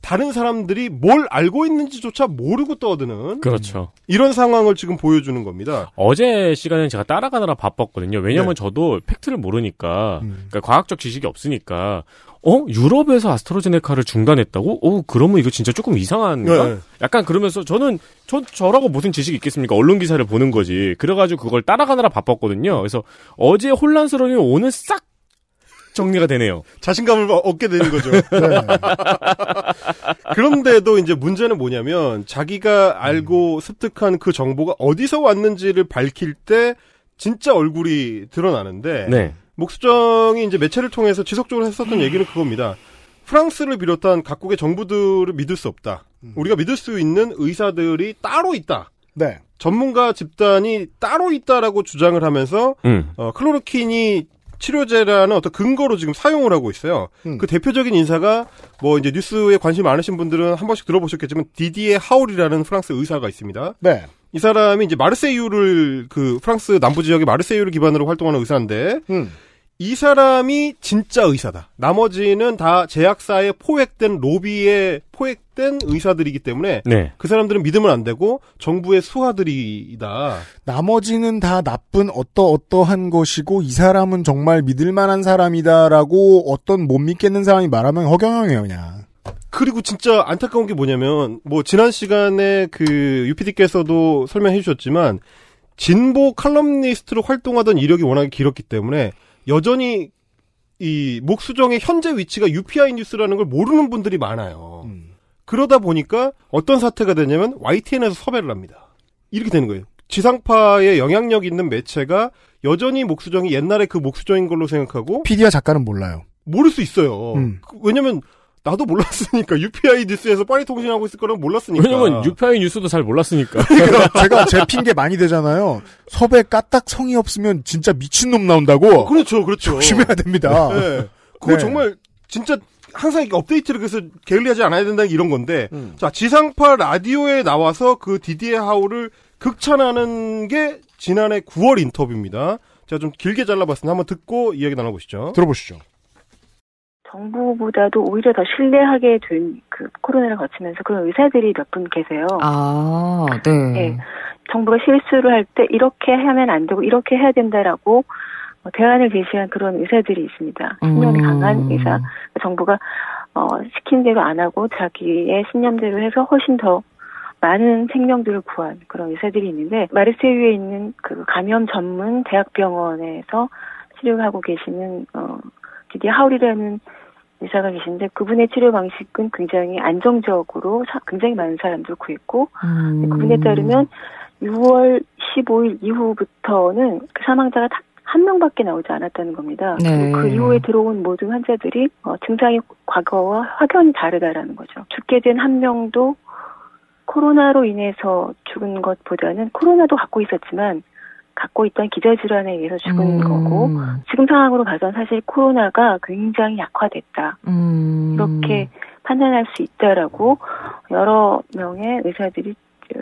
다른 사람들이 뭘 알고 있는지조차 모르고 떠드는 그렇죠. 이런 상황을 지금 보여주는 겁니다. 어제 시간에 제가 따라가느라 바빴거든요. 왜냐하면 네. 저도 팩트를 모르니까 음. 그러니까 과학적 지식이 없으니까 어 유럽에서 아스트로제네카를 중단했다고? 어 그러면 이거 진짜 조금 이상한가? 네. 약간 그러면서 저는 저 저라고 무슨 지식이 있겠습니까? 언론 기사를 보는 거지. 그래가지고 그걸 따라가느라 바빴거든요. 그래서 어제 혼란스러운 오늘 싹 정리가 되네요. 자신감을 어, 얻게 되는 거죠. 네. 그런데도 이제 문제는 뭐냐면 자기가 알고 음. 습득한 그 정보가 어디서 왔는지를 밝힐 때 진짜 얼굴이 드러나는데 네. 목수정이 이제 매체를 통해서 지속적으로 했었던 얘기는 그겁니다. 프랑스를 비롯한 각국의 정부들을 믿을 수 없다. 음. 우리가 믿을 수 있는 의사들이 따로 있다. 네. 전문가 집단이 따로 있다라고 주장을 하면서 음. 어, 클로로킨이 치료제라는 어떤 근거로 지금 사용을 하고 있어요. 음. 그 대표적인 인사가 뭐 이제 뉴스에 관심 많으신 분들은 한 번씩 들어보셨겠지만 디디에 하울이라는 프랑스 의사가 있습니다. 네. 이 사람이 이제 마르세유를 그 프랑스 남부 지역의 마르세유를 기반으로 활동하는 의사인데 음. 이 사람이 진짜 의사다. 나머지는 다 제약사에 포획된 로비에 포획된 의사들이기 때문에 네. 그 사람들은 믿으면 안 되고 정부의 수하들이다. 나머지는 다 나쁜 어떠 어떠한 것이고 이 사람은 정말 믿을 만한 사람이다라고 어떤 못 믿겠는 사람이 말하면 허경영이에요, 그냥. 그리고 진짜 안타까운 게 뭐냐면 뭐 지난 시간에 그 u p 디께서도 설명해 주셨지만 진보 칼럼니스트로 활동하던 이력이 워낙 길었기 때문에 여전히 이 목수정의 현재 위치가 UPI 뉴스라는 걸 모르는 분들이 많아요. 음. 그러다 보니까 어떤 사태가 되냐면 YTN에서 섭외를 합니다. 이렇게 되는 거예요. 지상파의 영향력 있는 매체가 여전히 목수정이 옛날에 그 목수정인 걸로 생각하고 피디와 작가는 몰라요. 모를 수 있어요. 음. 왜냐면 나도 몰랐으니까 UPI 뉴스에서 빨리 통신하고 있을 거라 몰랐으니까. 왜냐면 UPI 뉴스도 잘 몰랐으니까. 그러니까 제가 제 핑계 많이 되잖아요. 섭외 까딱 성의 없으면 진짜 미친놈 나온다고. 어, 그렇죠, 그렇죠. 조심해야 됩니다. 네. 그거 네. 정말 진짜 항상 업데이트를 그래서 게을리하지 않아야 된다 이런 건데 음. 자 지상파 라디오에 나와서 그 디디의 하우를 극찬하는 게 지난해 9월 인터뷰입니다. 제가 좀 길게 잘라봤으니 한번 듣고 이야기 나눠보시죠. 들어보시죠. 정부보다도 오히려 더 신뢰하게 된 그 코로나를 거치면서 그런 의사들이 몇 분 계세요. 아, 네. 네. 정부가 실수를 할 때 이렇게 하면 안 되고 이렇게 해야 된다라고 뭐 대안을 제시한 그런 의사들이 있습니다. 신념이 음. 강한 의사. 정부가 어, 시킨 대로 안 하고 자기의 신념대로 해서 훨씬 더 많은 생명들을 구한 그런 의사들이 있는데 마르세유에 있는 그 감염 전문 대학병원에서 치료하고 계시는 어 디디 하울이라는 의사가 계신데 그분의 치료 방식은 굉장히 안정적으로 사, 굉장히 많은 사람들 구했고 음. 그분에 따르면 6월 15일 이후부터는 그 사망자가 딱 한 명밖에 나오지 않았다는 겁니다. 네. 그 이후에 들어온 모든 환자들이 어, 증상이 과거와 확연히 다르다라는 거죠. 죽게 된 한 명도 코로나로 인해서 죽은 것보다는 코로나도 갖고 있었지만 갖고 있던 기저질환에 의해서 죽은 음. 거고 지금 상황으로 봐선 사실 코로나가 굉장히 약화됐다 음. 이렇게 판단할 수 있다라고 여러 명의 의사들이 어,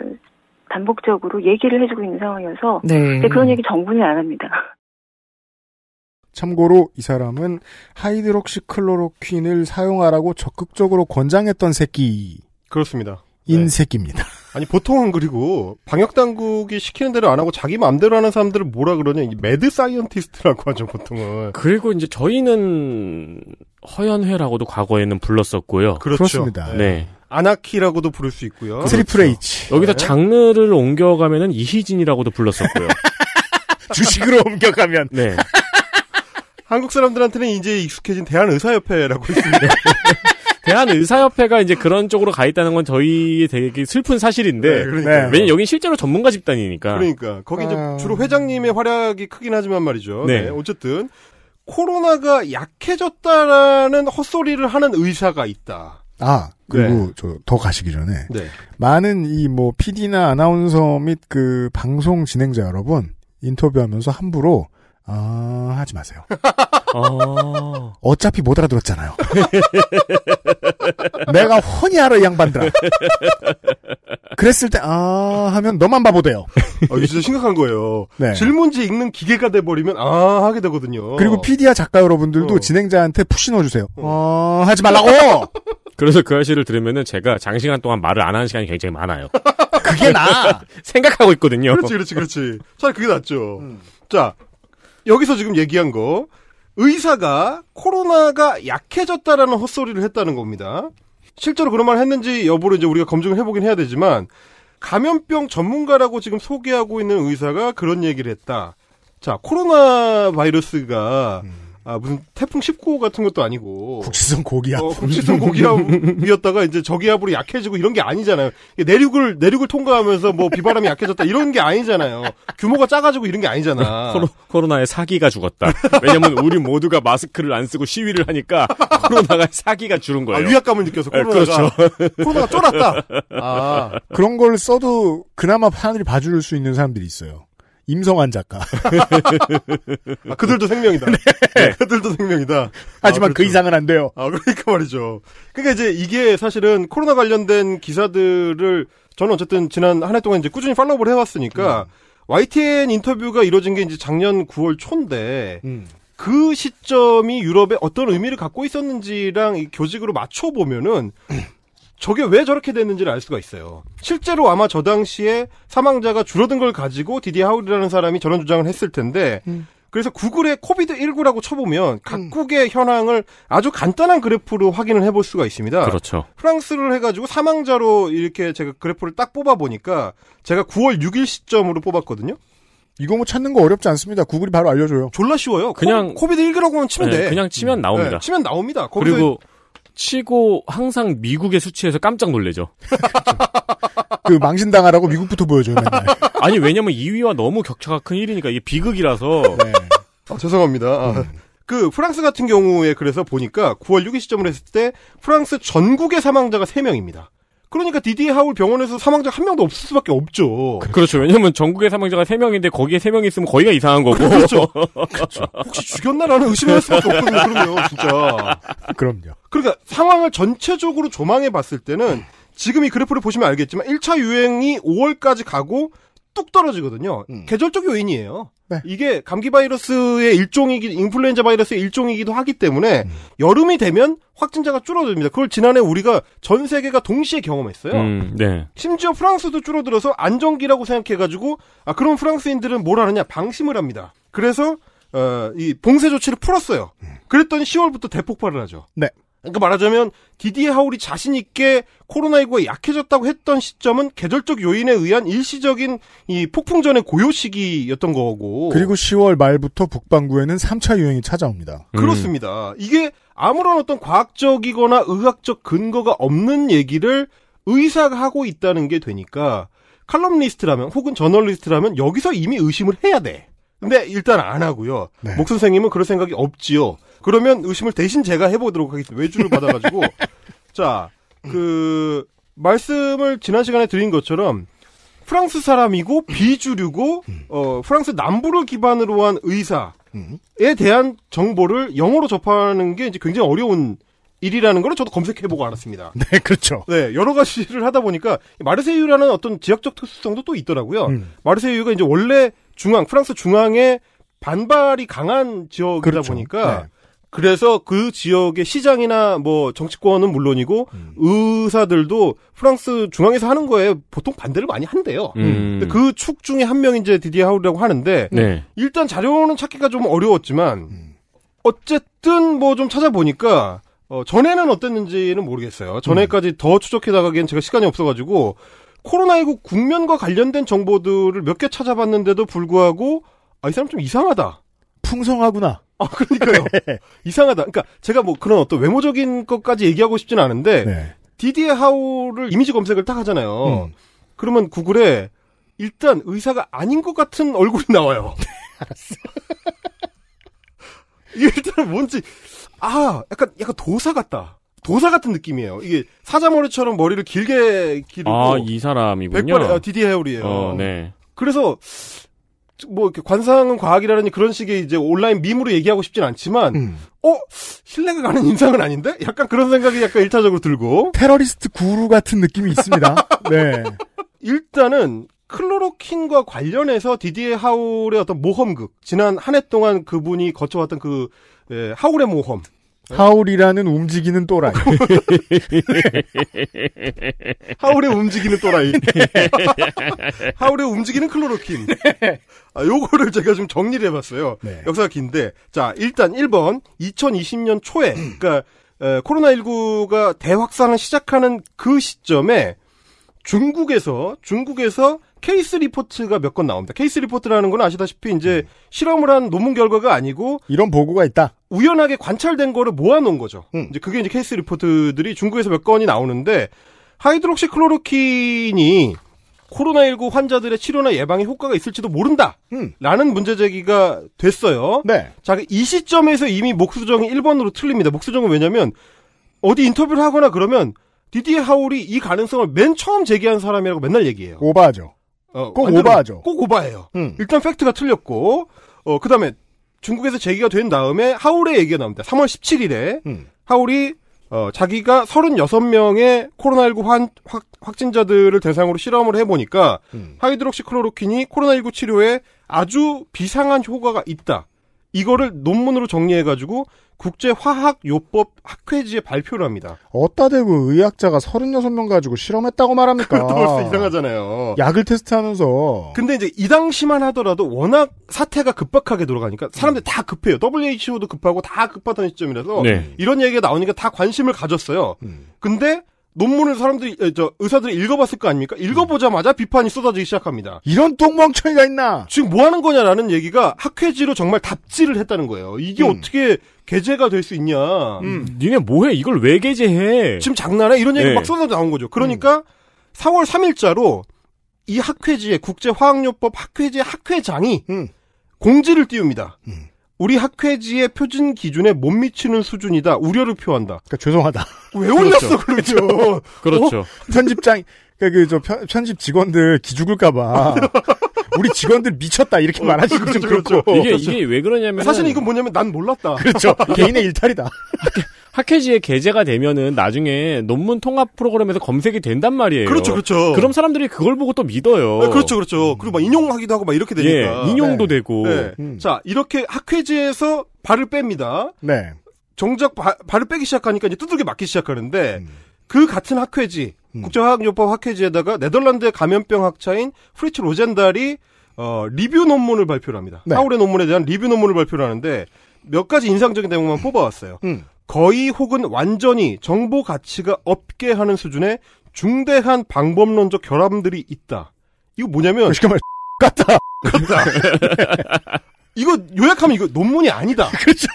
반복적으로 얘기를 해주고 있는 상황이어서 네. 그런 얘기 정부는 안 합니다. 참고로 이 사람은 하이드록시클로로퀸을 사용하라고 적극적으로 권장했던 새끼. 그렇습니다. 인 네. 새끼입니다. 아니 보통은 그리고 방역 당국이 시키는 대로 안 하고 자기 마음대로 하는 사람들을 뭐라 그러냐 이 매드 사이언티스트라고 하죠 보통은. 그리고 이제 저희는 허연회라고도 과거에는 불렀었고요. 그렇죠. 그렇습니다 네. 네. 아나키라고도 부를 수 있고요. 그 트리플 그렇죠. H. 여기서 네. 장르를 옮겨가면은 이희진이라고도 불렀었고요. 주식으로 옮겨가면. 네. 한국 사람들한테는 이제 익숙해진 대한의사협회라고 있습니다. 대한의사협회가 이제 그런 쪽으로 가 있다는 건 저희 되게 슬픈 사실인데. 네, 그러니까. 왜냐면 여긴 실제로 전문가 집단이니까. 그러니까. 거기 이제 아... 주로 회장님의 활약이 크긴 하지만 말이죠. 네. 네. 어쨌든. 코로나가 약해졌다라는 헛소리를 하는 의사가 있다. 아, 그리고 네. 저더 가시기 전에 네. 많은 이 뭐 PD나 아나운서 및 그 방송 진행자 여러분 인터뷰하면서 함부로 아, 하지 마세요. 어... 차피못 알아들었잖아요. 내가 훤히 알아, 이 양반들아. 그랬을 때, 아, 하면 너만 바보 돼요. 어, 이게 진짜 심각한 거예요. 네. 질문지 읽는 기계가 돼버리면, 아, 하게 되거든요. 그리고 피디와 작가 여러분들도 어. 진행자한테 푸시 넣어주세요. 어. 어, 하지 말라고! 그래서 그 아저씨를 들으면은 제가 장시간 동안 말을 안 하는 시간이 굉장히 많아요. 그게 나! 생각하고 있거든요. 그렇지, 그렇지, 그렇지. 차라리 그게 낫죠. 음. 자, 여기서 지금 얘기한 거 의사가 코로나가 약해졌다라는 헛소리를 했다는 겁니다. 실제로 그런 말 했는지 여부를 이제 우리가 검증을 해보긴 해야 되지만 감염병 전문가라고 지금 소개하고 있는 의사가 그런 얘기를 했다. 자, 코로나 바이러스가 음. 아 무슨 태풍 19호 같은 것도 아니고 국지성 고기압 어, 국지성 고기압이었다가 이제 저기압으로 약해지고 이런 게 아니잖아요. 내륙을 내륙을 통과하면서 뭐 비바람이 약해졌다 이런 게 아니잖아요. 규모가 작아지고 이런 게 아니잖아. 코로, 나에 사기가 죽었다. 왜냐면 우리 모두가 마스크를 안 쓰고 시위를 하니까 코로나가 사기가 줄은 아, 거예요. 아, 위압감을 느껴서 네, 코로나가 그렇죠. 코로나가 쫄았다. 아 그런 걸 써도 그나마 하늘이 봐줄 수 있는 사람들이 있어요. 임성환 작가. 아, 그들도 생명이다. 네. 네. 그들도 생명이다. 아, 하지만 아, 그렇죠. 그 이상은 안 돼요. 아, 그러니까 말이죠. 그러니까 이제 이게 사실은 코로나 관련된 기사들을 저는 어쨌든 지난 한 해 동안 이제 꾸준히 팔로우를 해왔으니까 음. YTN 인터뷰가 이루어진 게 이제 작년 9월 초인데 음. 그 시점이 유럽에 어떤 의미를 갖고 있었는지랑 교직으로 맞춰보면은 저게 왜 저렇게 됐는지를 알 수가 있어요. 실제로 아마 저 당시에 사망자가 줄어든 걸 가지고 디디 하울이라는 사람이 저런 주장을 했을 텐데 음. 그래서 구글에 코비드 19라고 쳐보면 음. 각국의 음. 현황을 아주 간단한 그래프로 확인을 해볼 수가 있습니다. 그렇죠. 프랑스를 해가지고 사망자로 이렇게 제가 그래프를 딱 뽑아 보니까 제가 9월 6일 시점으로 뽑았거든요. 이거 뭐 찾는 거 어렵지 않습니다. 구글이 바로 알려줘요. 졸라 쉬워요. 그냥 코, 비드 19라고만 치면 네, 돼. 그냥 치면 음. 나옵니다. 네, 치면 나옵니다. 그리고 치고 항상 미국의 수치에서 깜짝 놀래죠. 그 망신당하라고 미국부터 보여줘요, 맨날. 아니, 왜냐면 2위와 너무 격차가 큰일이니까 이게 비극이라서. 네. 아, 죄송합니다. 아, 음. 그 프랑스 같은 경우에 그래서 보니까 9월 6일 시점을 했을 때 프랑스 전국의 사망자가 3명입니다. 그러니까 디디 하울 병원에서 사망자 한 명도 없을 수밖에 없죠. 그렇죠. 왜냐면 전국의 사망자가 3명인데 거기에 3명 있으면 거기가 이상한 거고. 그렇죠. 그렇죠. 혹시 죽였나라는 의심을 할 수밖에 없거든요. 그러면 진짜. 그럼요. 그러니까 상황을 전체적으로 조망해 봤을 때는 지금 이 그래프를 보시면 알겠지만 1차 유행이 5월까지 가고 뚝 떨어지거든요. 음. 계절적 요인이에요. 네. 이게 감기 바이러스의 일종이기 인플루엔자 바이러스의 일종이기도 하기 때문에 음. 여름이 되면 확진자가 줄어듭니다. 그걸 지난해 우리가 전 세계가 동시에 경험했어요. 음, 네. 심지어 프랑스도 줄어들어서 안정기라고 생각해가지고 아 그럼 프랑스인들은 뭘 하느냐 방심을 합니다. 그래서 어, 이 봉쇄 조치를 풀었어요. 음. 그랬더니 10월부터 대폭발을 하죠. 네. 그러니까 말하자면 디디에 하울이 자신 있게 코로나19에 약해졌다고 했던 시점은 계절적 요인에 의한 일시적인 이 폭풍전의 고요 시기였던 거고 그리고 10월 말부터 북반구에는 3차 유행이 찾아옵니다. 음. 그렇습니다. 이게 아무런 어떤 과학적이거나 의학적 근거가 없는 얘기를 의사가 하고 있다는 게 되니까 칼럼니스트라면 혹은 저널리스트라면 여기서 이미 의심을 해야 돼. 근데 일단 안 하고요. 네. 목 선생님은 그럴 생각이 없지요. 그러면 의심을 대신 제가 해보도록 하겠습니다. 외주를 받아가지고. 자, 그, 말씀을 지난 시간에 드린 것처럼 프랑스 사람이고 비주류고 음. 어, 프랑스 남부를 기반으로 한 의사에 대한 정보를 영어로 접하는 게 이제 굉장히 어려운 일이라는 걸 저도 검색해보고 알았습니다. 네, 그렇죠. 네, 여러 가지를 하다 보니까 마르세유라는 어떤 지역적 특수성도 또 있더라고요. 음. 마르세유가 이제 원래 중앙 프랑스 중앙에 반발이 강한 지역이다 그렇죠. 보니까 네. 그래서 그 지역의 시장이나 뭐 정치권은 물론이고 음. 의사들도 프랑스 중앙에서 하는 거에 보통 반대를 많이 한대요. 음. 그축 중에 한 명이 이제 디디에 하울이라고 하는데 네. 일단 자료는 찾기가 좀 어려웠지만 음. 어쨌든 뭐 좀 찾아보니까 어, 전에는 어땠는지는 모르겠어요. 전에까지 음. 더 추적해 나가기엔 제가 시간이 없어가지고 코로나19 국면과 관련된 정보들을 몇 개 찾아봤는데도 불구하고 아, 이 사람 좀 이상하다. 풍성하구나. 아, 그러니까요. 네. 이상하다. 그러니까 제가 뭐 그런 어떤 외모적인 것까지 얘기하고 싶지는 않은데 네. 디디에 하우를 이미지 검색을 딱 하잖아요. 음. 그러면 구글에 일단 의사가 아닌 것 같은 얼굴이 나와요. 알았어. 일단 뭔지 아 약간 약간 도사 같다. 도사 같은 느낌이에요. 이게 사자머리처럼 머리를 길게 기르고 아이 사람이군요. 백발 아, 디디 하울이에요 어, 네. 그래서 뭐 이렇게 관상은 과학이라는 그런 식의 이제 온라인 밈으로 얘기하고 싶진 않지만 음. 어 신뢰가 가는 인상은 아닌데 약간 그런 생각이 약간 일차적으로 들고 테러리스트 구루 같은 느낌이 있습니다. 네. 일단은 클로로킨과 관련해서 디디에 하울의 어떤 모험극 지난 한 해 동안 그분이 거쳐왔던 그 예, 하울의 모험 하울이라는 움직이는 또라이. 하울의 움직이는 또라이. 하울의 움직이는 클로로킨. 네. 아, 요거를 제가 좀 정리를 해봤어요. 네. 역사가 긴데. 자, 일단 1번. 2020년 초에, 그니까, 코로나19가 대확산을 시작하는 그 시점에 중국에서, 중국에서 케이스 리포트가 몇 건 나옵니다. 케이스 리포트라는 건 아시다시피 이제 음. 실험을 한 논문 결과가 아니고 이런 보고가 있다. 우연하게 관찰된 거를 모아놓은 거죠. 음. 이제 그게 이제 케이스 리포트들이 중국에서 몇 건이 나오는데 하이드록시클로로킨이 코로나19 환자들의 치료나 예방에 효과가 있을지도 모른다. 라는 음. 문제 제기가 됐어요. 네. 자, 그 이 시점에서 이미 목수정이 1번으로 틀립니다. 목수정은 왜냐면 어디 인터뷰를 하거나 그러면 디디에 하울이 이 가능성을 맨 처음 제기한 사람이라고 맨날 얘기해요. 오바죠. 어, 꼭 오바하죠. 꼭 오바해요. 음. 일단 팩트가 틀렸고, 어, 그 다음에 중국에서 제기가 된 다음에 하울의 얘기가 나옵니다. 3월 17일에 음. 하울이 어, 자기가 36명의 코로나19 환, 확, 확진자들을 대상으로 실험을 해보니까 음. 하이드록시클로로킨이 코로나19 치료에 아주 비상한 효과가 있다. 이거를 논문으로 정리해가지고 국제화학요법 학회지에 발표를 합니다. 어따 대고 의학자가 36명 가지고 실험했다고 말합니까? 그렇다 이상하잖아요. 약을 테스트하면서. 근데 이제 이 당시만 하더라도 워낙 사태가 급박하게 돌아가니까 사람들이 음. 다 급해요. WHO도 급하고 다급하다는 시점이라서 네. 이런 얘기가 나오니까 다 관심을 가졌어요. 음. 근데 논문을 사람들이 저 의사들이 읽어봤을 거 아닙니까? 읽어보자마자 비판이 쏟아지기 시작합니다. 이런 똥멍청이가 있나? 지금 뭐 하는 거냐라는 얘기가 학회지로 정말 답지를 했다는 거예요. 이게 음. 어떻게 게재가 될 수 있냐? 음. 니네 뭐해? 이걸 왜 게재해? 지금 장난해? 이런 얘기 네. 막 쏟아 져 나온 거죠. 그러니까 음. 4월 3일자로 이 학회지의 국제화학요법 학회지의 학회장이 음. 공지를 띄웁니다. 음. 우리 학회지의 표준 기준에 못 미치는 수준이다. 우려를 표한다. 그러니까 죄송하다. 왜 올렸어, 그렇죠. 그러죠? 그렇죠. 어? 편집장, 그러니까 그 그저 편집 직원들 기죽을까봐. 우리 직원들 미쳤다 이렇게 말하시는 그렇죠, 좀 그렇죠. 그렇고 이게 이게 왜 그러냐면 사실 이건 뭐냐면 난 몰랐다. 그렇죠. 개인의 일탈이다. 학회지에 게재가 되면은 나중에 논문 통합 프로그램에서 검색이 된단 말이에요. 그렇죠, 그렇죠. 그럼 사람들이 그걸 보고 또 믿어요. 네, 그렇죠, 그렇죠. 그리고 막 인용하기도 하고 막 이렇게 예, 되니까. 예, 인용도 네. 되고. 네. 음. 자, 이렇게 학회지에서 발을 뺍니다. 네. 정작 바, 발을 빼기 시작하니까 이제 두들겨 맞기 시작하는데 음. 그 같은 학회지, 음. 국제화학요법 학회지에다가 네덜란드의 감염병 학자인 프리츠 로젠달이 어, 리뷰 논문을 발표를 합니다. 네. 하울의 논문에 대한 리뷰 논문을 발표를 하는데 몇 가지 인상적인 대목만 뽑아왔어요. 음. 거의 혹은 완전히 정보 가치가 없게 하는 수준의 중대한 방법론적 결함들이 있다. 이거 뭐냐면 그러니까 같다. 같다. 이거 요약하면 이거 논문이 아니다. 그렇죠.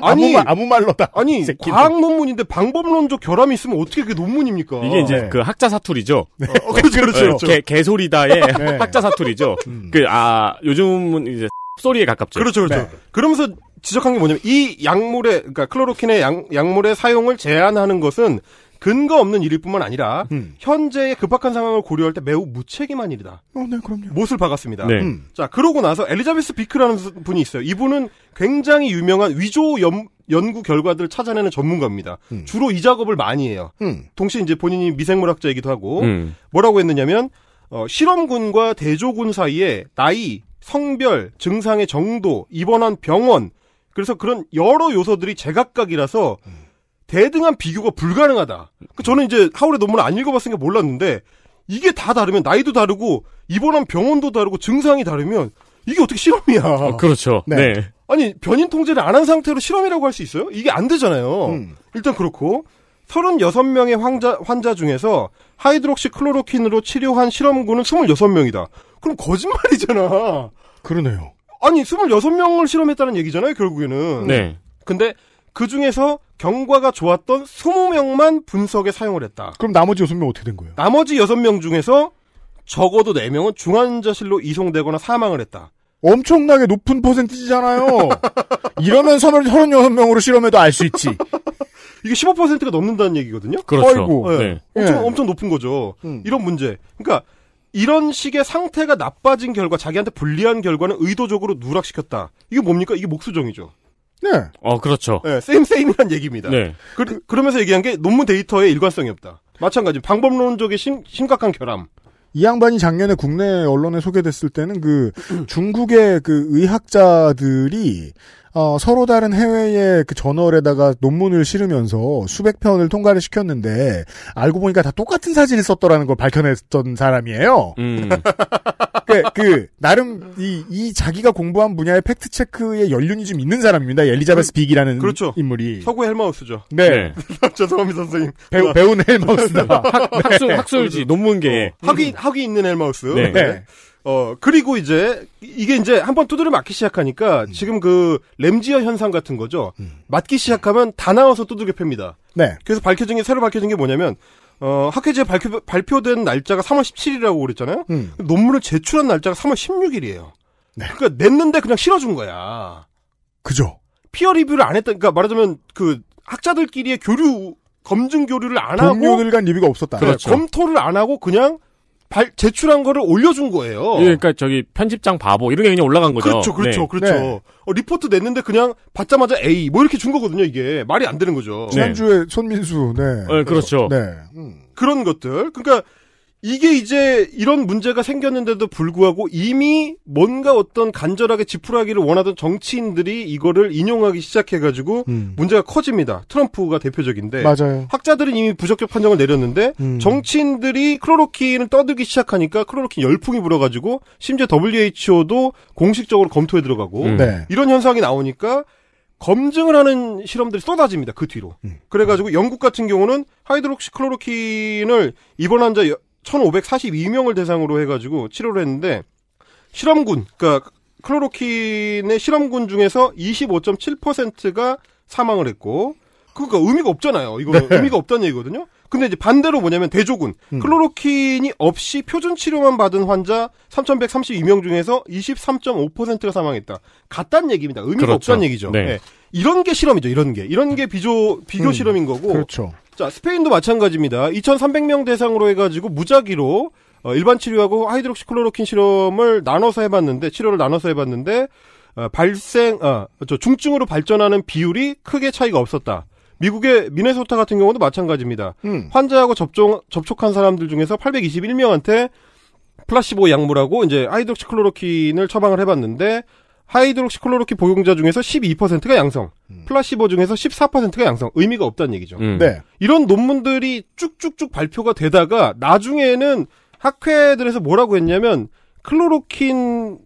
아니 아무, 아무 말로다. 아니 과학 논문인데 방법론적 결함이 있으면 어떻게 그게 논문입니까? 이게 이제 네. 그 학자 사투리죠. 네. 어, 그렇죠, 그렇죠. 네. 그렇죠. 개, 개소리다의 네. 학자 사투리죠. 음. 그아 요즘은 이제 소리에 가깝죠. 그렇죠, 그렇죠. 네. 그러면서 지적한 게 뭐냐면 이 약물의 그러니까 클로로킨의 약, 약물의 사용을 제한하는 것은 근거 없는 일일 뿐만 아니라 음. 현재의 급박한 상황을 고려할 때 매우 무책임한 일이다. 어, 네, 그럼요. 못을 박았습니다. 네. 음. 자, 그러고 나서 엘리자베스 비크라는 분이 있어요. 이분은 굉장히 유명한 위조 연, 연구 결과들을 찾아내는 전문가입니다. 음. 주로 이 작업을 많이 해요. 음. 동시에 이제 본인이 미생물학자이기도 하고 음. 뭐라고 했느냐면 어, 실험군과 대조군 사이에 나이, 성별, 증상의 정도, 입원한 병원, 그래서 그런 여러 요소들이 제각각이라서 음. 대등한 비교가 불가능하다. 그 저는 이제 하울의 논문을 안 읽어봤으니까 몰랐는데 이게 다 다르면 나이도 다르고 입원한 병원도 다르고 증상이 다르면 이게 어떻게 실험이야? 어, 그렇죠. 네. 네. 아니 변인 통제를 안 한 상태로 실험이라고 할 수 있어요? 이게 안 되잖아요. 음. 일단 그렇고 36명의 환자, 환자 중에서 하이드록시 클로로킨으로 치료한 실험군은 26명이다. 그럼 거짓말이잖아. 그러네요. 아니 26명을 실험했다는 얘기잖아요, 결국에는. 네. 근데 그 중에서 경과가 좋았던 20명만 분석에 사용을 했다. 그럼 나머지 6명 어떻게 된 거예요? 나머지 6명 중에서 적어도 4명은 중환자실로 이송되거나 사망을 했다. 엄청나게 높은 퍼센티지잖아요 이러면 3 36명으로 실험해도 알 수 있지. 이게 15%가 넘는다는 얘기거든요. 그렇죠. 아이고, 네. 네. 엄청 네. 엄청 높은 거죠. 음. 이런 문제. 그러니까 이런 식의 상태가 나빠진 결과, 자기한테 불리한 결과는 의도적으로 누락시켰다. 이게 뭡니까? 이게 목수정이죠. 네. 어, 그렇죠. 네, 세임세임이란 얘기입니다. 네. 그, 러면서 얘기한 게 논문 데이터의 일관성이 없다. 마찬가지 방법론적의 심, 심각한 결함. 이 양반이 작년에 국내 언론에 소개됐을 때는 그 중국의 그 의학자들이 어, 서로 다른 해외의 그 저널에다가 논문을 실으면서 수백 편을 통과를 시켰는데 알고 보니까 다 똑같은 사진을 썼더라는 걸 밝혀냈던 사람이에요. 음. 그, 그, 나름 이, 이 자기가 공부한 분야의 팩트 체크에 연륜이 좀 있는 사람입니다. 엘리자베스 그, 빅이라는 그렇죠. 인물이 서구 헬마우스죠. 네, 네. 죄송합니다 선생님. 배우 아. 배운 헬마우스다. 학, 네. 학술 학술지 논문계 어, 학위 학위 있는 헬마우스. 네. 네. 어, 그리고 이제, 이게 이제 한 번 두드려 맞기 시작하니까, 음. 지금 그, 램지어 현상 같은 거죠. 음. 맞기 시작하면 다 나와서 두드겨 팹니다. 네. 그래서 밝혀진 게, 새로 밝혀진 게 뭐냐면, 어, 학회지에 발표, 발표된 날짜가 3월 17일이라고 그랬잖아요? 음. 논문을 제출한 날짜가 3월 16일이에요. 네. 그러니까 냈는데 그냥 실어준 거야. 그죠. 피어 리뷰를 안 했다, 그러니까 말하자면 그, 학자들끼리의 교류, 검증 교류를 안 하고. 동료들 간 리뷰가 없었다. 그렇죠. 검토를 안 하고 그냥 발, 제출한 거를 올려준 거예요. 예, 그러니까 저기 편집장 바보 이런 게 그냥 올라간 거죠. 그렇죠, 그렇죠, 네. 그렇죠. 네. 어, 리포트 냈는데 그냥 받자마자 A 뭐 이렇게 준 거거든요. 이게 말이 안 되는 거죠. 지난주에 손민수, 네, 네 그렇죠. 네, 음. 그런 것들. 그러니까 이게 이제 이런 문제가 생겼는데도 불구하고 이미 뭔가 어떤 간절하게 지푸라기를 원하던 정치인들이 이거를 인용하기 시작해가지고 음. 문제가 커집니다. 트럼프가 대표적인데 맞아요. 학자들은 이미 부적격 판정을 내렸는데 음. 정치인들이 크로로킨을 떠들기 시작하니까 크로로킨 열풍이 불어가지고 심지어 WHO도 공식적으로 검토에 들어가고 음. 네. 이런 현상이 나오니까 검증을 하는 실험들이 쏟아집니다. 그 뒤로. 음. 그래가지고 영국 같은 경우는 하이드록시클로로킨을 입원 환자 1,542명을 대상으로 해가지고 치료를 했는데 실험군, 그러니까 클로로킨의 실험군 중에서 25.7%가 사망을 했고 그러니까 의미가 없잖아요. 이거 네. 의미가 없다는 얘기거든요. 근데 이제 반대로 뭐냐면 대조군 음. 클로로킨이 없이 표준 치료만 받은 환자 3,132명 중에서 23.5%가 사망했다. 같다는 얘기입니다. 의미가 그렇죠. 없다는 얘기죠. 네. 네. 이런 게 실험이죠. 이런 게 이런 게 비조 비교 음. 실험인 거고. 그렇죠. 자, 스페인도 마찬가지입니다. 2,300명 대상으로 해가지고 무작위로 어, 일반 치료하고 하이드록시클로로킨 실험을 나눠서 해봤는데 치료를 나눠서 해봤는데 어, 발생 어, 저 중증으로 발전하는 비율이 크게 차이가 없었다. 미국의 미네소타 같은 경우도 마찬가지입니다. 음. 환자하고 접종 접촉한 사람들 중에서 821명한테 플라시보 약물하고 이제 하이드록시클로로킨을 처방을 해봤는데 하이드록시클로로키 복용자 중에서 12%가 양성, 음. 플라시보 중에서 14%가 양성. 의미가 없다는 얘기죠. 음. 네. 이런 논문들이 쭉쭉쭉 발표가 되다가 나중에는 학회들에서 뭐라고 했냐면 클로로킨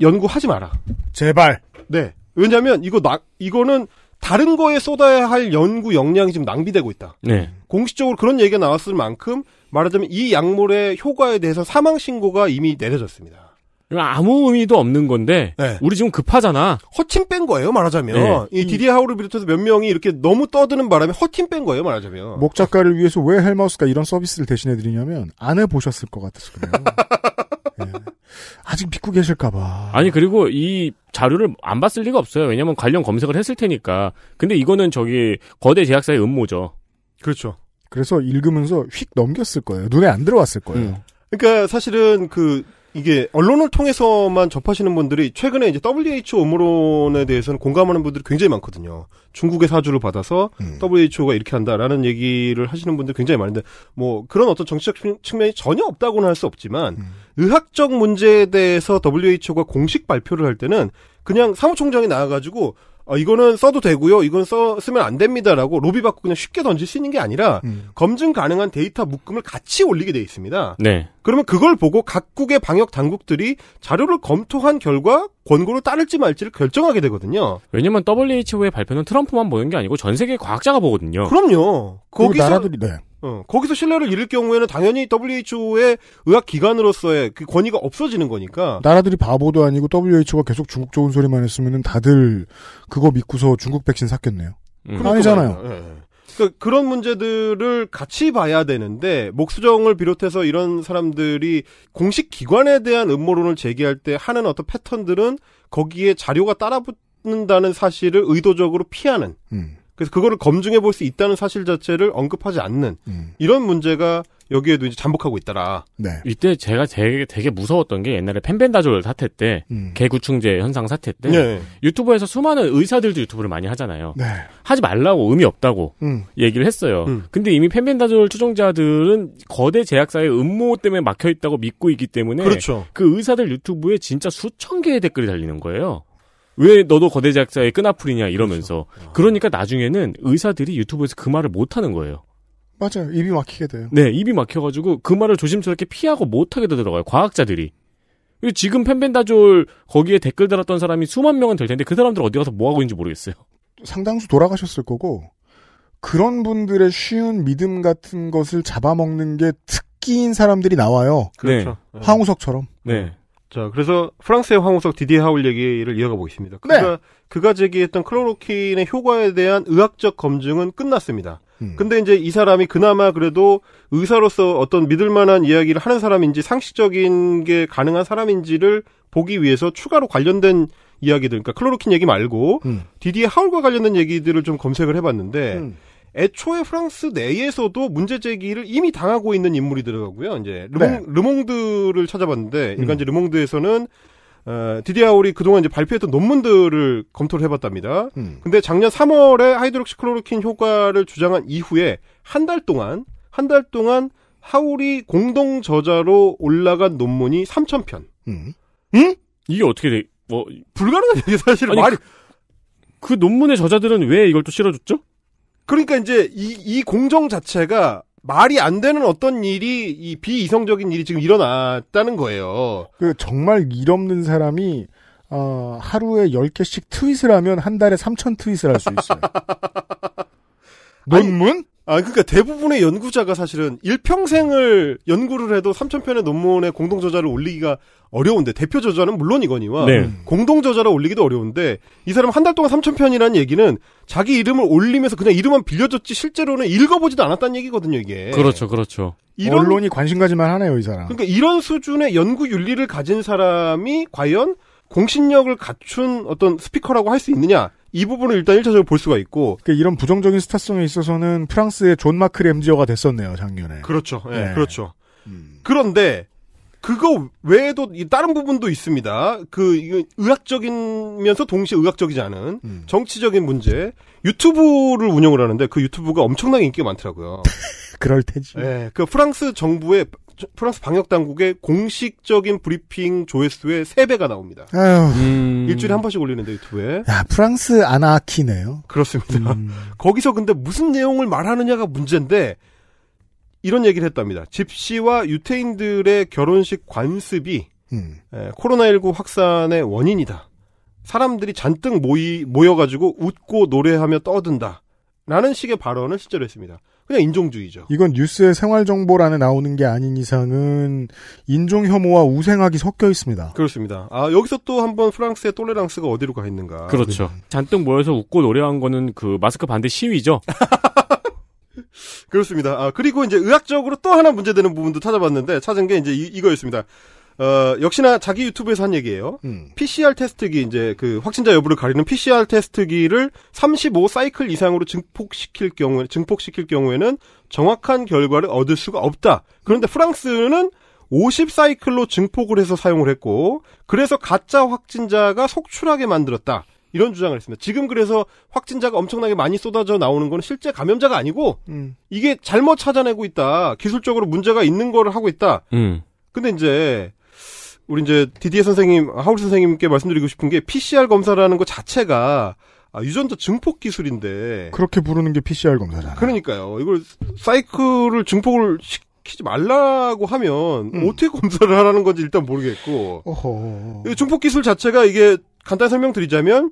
연구하지 마라. 제발. 네. 왜냐면 하 이거 나 이거는 다른 거에 쏟아야 할 연구 역량이 지금 낭비되고 있다. 네. 공식적으로 그런 얘기가 나왔을 만큼 말하자면 이 약물의 효과에 대해서 사망 신고가 이미 내려졌습니다. 아무 의미도 없는 건데 네. 우리 지금 급하잖아. 허팀 뺀 거예요 말하자면 네. 이 디디 하우를 비롯해서 몇 명이 이렇게 너무 떠드는 바람에 허팀 뺀 거예요 말하자면. 목 작가를 위해서 왜 헬마우스가 이런 서비스를 대신해 드리냐면 안 해보셨을 것 같아서 그래요. 네. 아직 믿고 계실까봐. 아니 그리고 이 자료를 안 봤을 리가 없어요. 왜냐면 관련 검색을 했을 테니까. 근데 이거는 저기 거대 제약사의 음모죠. 그렇죠. 그래서 읽으면서 휙 넘겼을 거예요. 눈에 안 들어왔을 거예요. 음. 그러니까 사실은 그 이게 언론을 통해서만 접하시는 분들이 최근에 이제 WHO 음모론에 대해서는 공감하는 분들이 굉장히 많거든요. 중국의 사주를 받아서 음. WHO가 이렇게 한다라는 얘기를 하시는 분들 굉장히 많은데 뭐 그런 어떤 정치적 측면이 전혀 없다고는 할 수 없지만 음. 의학적 문제에 대해서 WHO가 공식 발표를 할 때는 그냥 사무총장이 나와가지고 어, 이거는 써도 되고요. 이건 써 쓰면 안 됩니다라고 로비 받고 그냥 쉽게 던질수있는게 아니라 음. 검증 가능한 데이터 묶음을 같이 올리게 돼 있습니다. 네. 그러면 그걸 보고 각국의 방역 당국들이 자료를 검토한 결과 권고를 따를지 말지를 결정하게 되거든요. 왜냐면 WHO의 발표는 트럼프만 보는 게 아니고 전 세계 과학자가 보거든요. 그럼요. 그 거기서 나라들이 네. 어, 거기서 신뢰를 잃을 경우에는 당연히 WHO의 의학기관으로서의 그 권위가 없어지는 거니까. 나라들이 바보도 아니고 WHO가 계속 중국 좋은 소리만 했으면 다들 그거 믿고서 중국 백신 샀겠네요. 음. 아니잖아요. 그렇죠. 예, 예. 그러니까 그런 문제들을 같이 봐야 되는데 목수정을 비롯해서 이런 사람들이 공식 기관에 대한 음모론을 제기할 때 하는 어떤 패턴들은 거기에 자료가 따라붙는다는 사실을 의도적으로 피하는 음. 그래서 그거를 검증해 볼 수 있다는 사실 자체를 언급하지 않는 음. 이런 문제가 여기에도 이제 잠복하고 있더라. 네. 이때 제가 되게, 되게 무서웠던 게 옛날에 펜벤다졸 사태 때, 음. 개구충제 현상 사태 때, 네. 유튜버에서 수많은 의사들도 유튜브를 많이 하잖아요. 네. 하지 말라고 의미 없다고 음. 얘기를 했어요. 음. 근데 이미 펜벤다졸 추종자들은 거대 제약사의 음모 때문에 막혀 있다고 믿고 있기 때문에 그렇죠. 그 의사들 유튜브에 진짜 수천 개의 댓글이 달리는 거예요. 왜 너도 거대 작사의 끈아풀이냐 이러면서 그렇죠. 아. 그러니까 나중에는 의사들이 유튜브에서 그 말을 못 하는 거예요. 맞아요. 입이 막히게 돼요. 네, 입이 막혀가지고 그 말을 조심스럽게 피하고 못하게 되더라고요. 과학자들이. 그리고 지금 펜벤다졸 거기에 댓글 달았던 사람이 수만 명은 될 텐데 그 사람들 어디 가서 뭐 하고 있는지 모르겠어요. 상당수 돌아가셨을 거고 그런 분들의 쉬운 믿음 같은 것을 잡아먹는 게 특기인 사람들이 나와요. 그렇죠. 네. 네. 황우석처럼. 네. 자, 그래서 프랑스의 황우석 디디 하울 얘기를 이어가 보겠습니다. 네. 그가, 네. 그가 제기했던 클로로킨의 효과에 대한 의학적 검증은 끝났습니다. 음. 근데 이제 이 사람이 그나마 그래도 의사로서 어떤 믿을만한 이야기를 하는 사람인지 상식적인 게 가능한 사람인지를 보기 위해서 추가로 관련된 이야기들, 그러니까 클로로킨 얘기 말고 음. 디디 하울과 관련된 얘기들을 좀 검색을 해봤는데 음. 애초에 프랑스 내에서도 문제 제기를 이미 당하고 있는 인물이 들어가고요. 이제 르몽, 네. 르몽드를 찾아봤는데 그러니까 르몽드에서는 어, 디디아올이 그동안 이제 발표했던 논문들을 검토를 해봤답니다. 음. 근데 작년 3월에 하이드록시클로로킨 효과를 주장한 이후에 한 달 동안 한 달 동안 하울이 공동 저자로 올라간 논문이 3,000편. 음? 음? 이게 어떻게 돼? 뭐 불가능한 얘기 사실 말이 그, 그 논문의 저자들은 왜 이걸 또 실어줬죠? 그러니까 이제 이, 이 공정 자체가 말이 안 되는 어떤 일이 이 비이성적인 일이 지금 일어났다는 거예요. 그 정말 일 없는 사람이 어, 하루에 10개씩 트윗을 하면 한 달에 3천 트윗을 할 수 있어요. 논문? 아, 그러니까 대부분의 연구자가 사실은 일평생을 연구를 해도 3,000편의 논문에 공동저자를 올리기가 어려운데, 대표 저자는 물론이거니와, 네. 공동저자를 올리기도 어려운데, 이 사람 한 달 동안 3,000편이라는 얘기는 자기 이름을 올리면서 그냥 이름만 빌려줬지 실제로는 읽어보지도 않았다는 얘기거든요, 이게. 그렇죠, 그렇죠. 이런, 언론이 관심 가지만 하네요, 이 사람. 그러니까 이런 수준의 연구 윤리를 가진 사람이 과연 공신력을 갖춘 어떤 스피커라고 할 수 있느냐, 이 부분을 일단 1차적으로 볼 수가 있고. 그러니까 이런 부정적인 스타성에 있어서는 프랑스의 존 마크 램지어가 됐었네요, 작년에. 그렇죠. 예, 네. 그렇죠. 음. 그런데, 그거 외에도 다른 부분도 있습니다. 그 의학적이면서 동시에 의학적이지 않은 음. 정치적인 문제. 유튜브를 운영을 하는데 그 유튜브가 엄청나게 인기가 많더라고요. 그럴 테지. 예. 그 프랑스 정부의 프랑스 방역 당국의 공식적인 브리핑 조회수의 3배가 나옵니다. 음... 일주일에 한 번씩 올리는데 유튜브에. 야, 프랑스 아나키네요. 그렇습니다. 음... 거기서 근데 무슨 내용을 말하느냐가 문제인데 이런 얘기를 했답니다. 집시와 유태인들의 결혼식 관습이 음. 코로나19 확산의 원인이다. 사람들이 잔뜩 모이, 모여가지고 웃고 노래하며 떠든다. 라는 식의 발언을 실제로 했습니다. 그냥 인종주의죠. 이건 뉴스의 생활 정보란에 나오는 게 아닌 이상은 인종 혐오와 우생학이 섞여 있습니다. 그렇습니다. 아 여기서 또 한번 프랑스의 똘레랑스가 어디로 가 있는가. 그렇죠. 네. 잔뜩 모여서 웃고 노래한 거는 그 마스크 반대 시위죠. 그렇습니다. 아 그리고 이제 의학적으로 또 하나 문제되는 부분도 찾아봤는데 찾은 게 이제 이, 이거였습니다. 어, 역시나 자기 유튜브에서 한 얘기예요. 음. PCR 테스트기 이제 그 확진자 여부를 가리는 PCR 테스트기를 35 사이클 이상으로 증폭시킬 경우에 증폭시킬 경우에는 정확한 결과를 얻을 수가 없다. 그런데 프랑스는 50 사이클로 증폭을 해서 사용을 했고 그래서 가짜 확진자가 속출하게 만들었다. 이런 주장을 했습니다. 지금 그래서 확진자가 엄청나게 많이 쏟아져 나오는 건 실제 감염자가 아니고 음. 이게 잘못 찾아내고 있다. 기술적으로 문제가 있는 거를 하고 있다. 음. 근데 이제 우리 이제 디디에 선생님, 하울 선생님께 말씀드리고 싶은 게 PCR 검사라는 것 자체가 아, 유전자 증폭 기술인데 그렇게 부르는 게 PCR 검사잖아요. 그러니까요. 이걸 사이클을 증폭을 시키지 말라고 하면 음. 어떻게 검사를 하라는 건지 일단 모르겠고 어허. 증폭 기술 자체가 이게 간단히 설명드리자면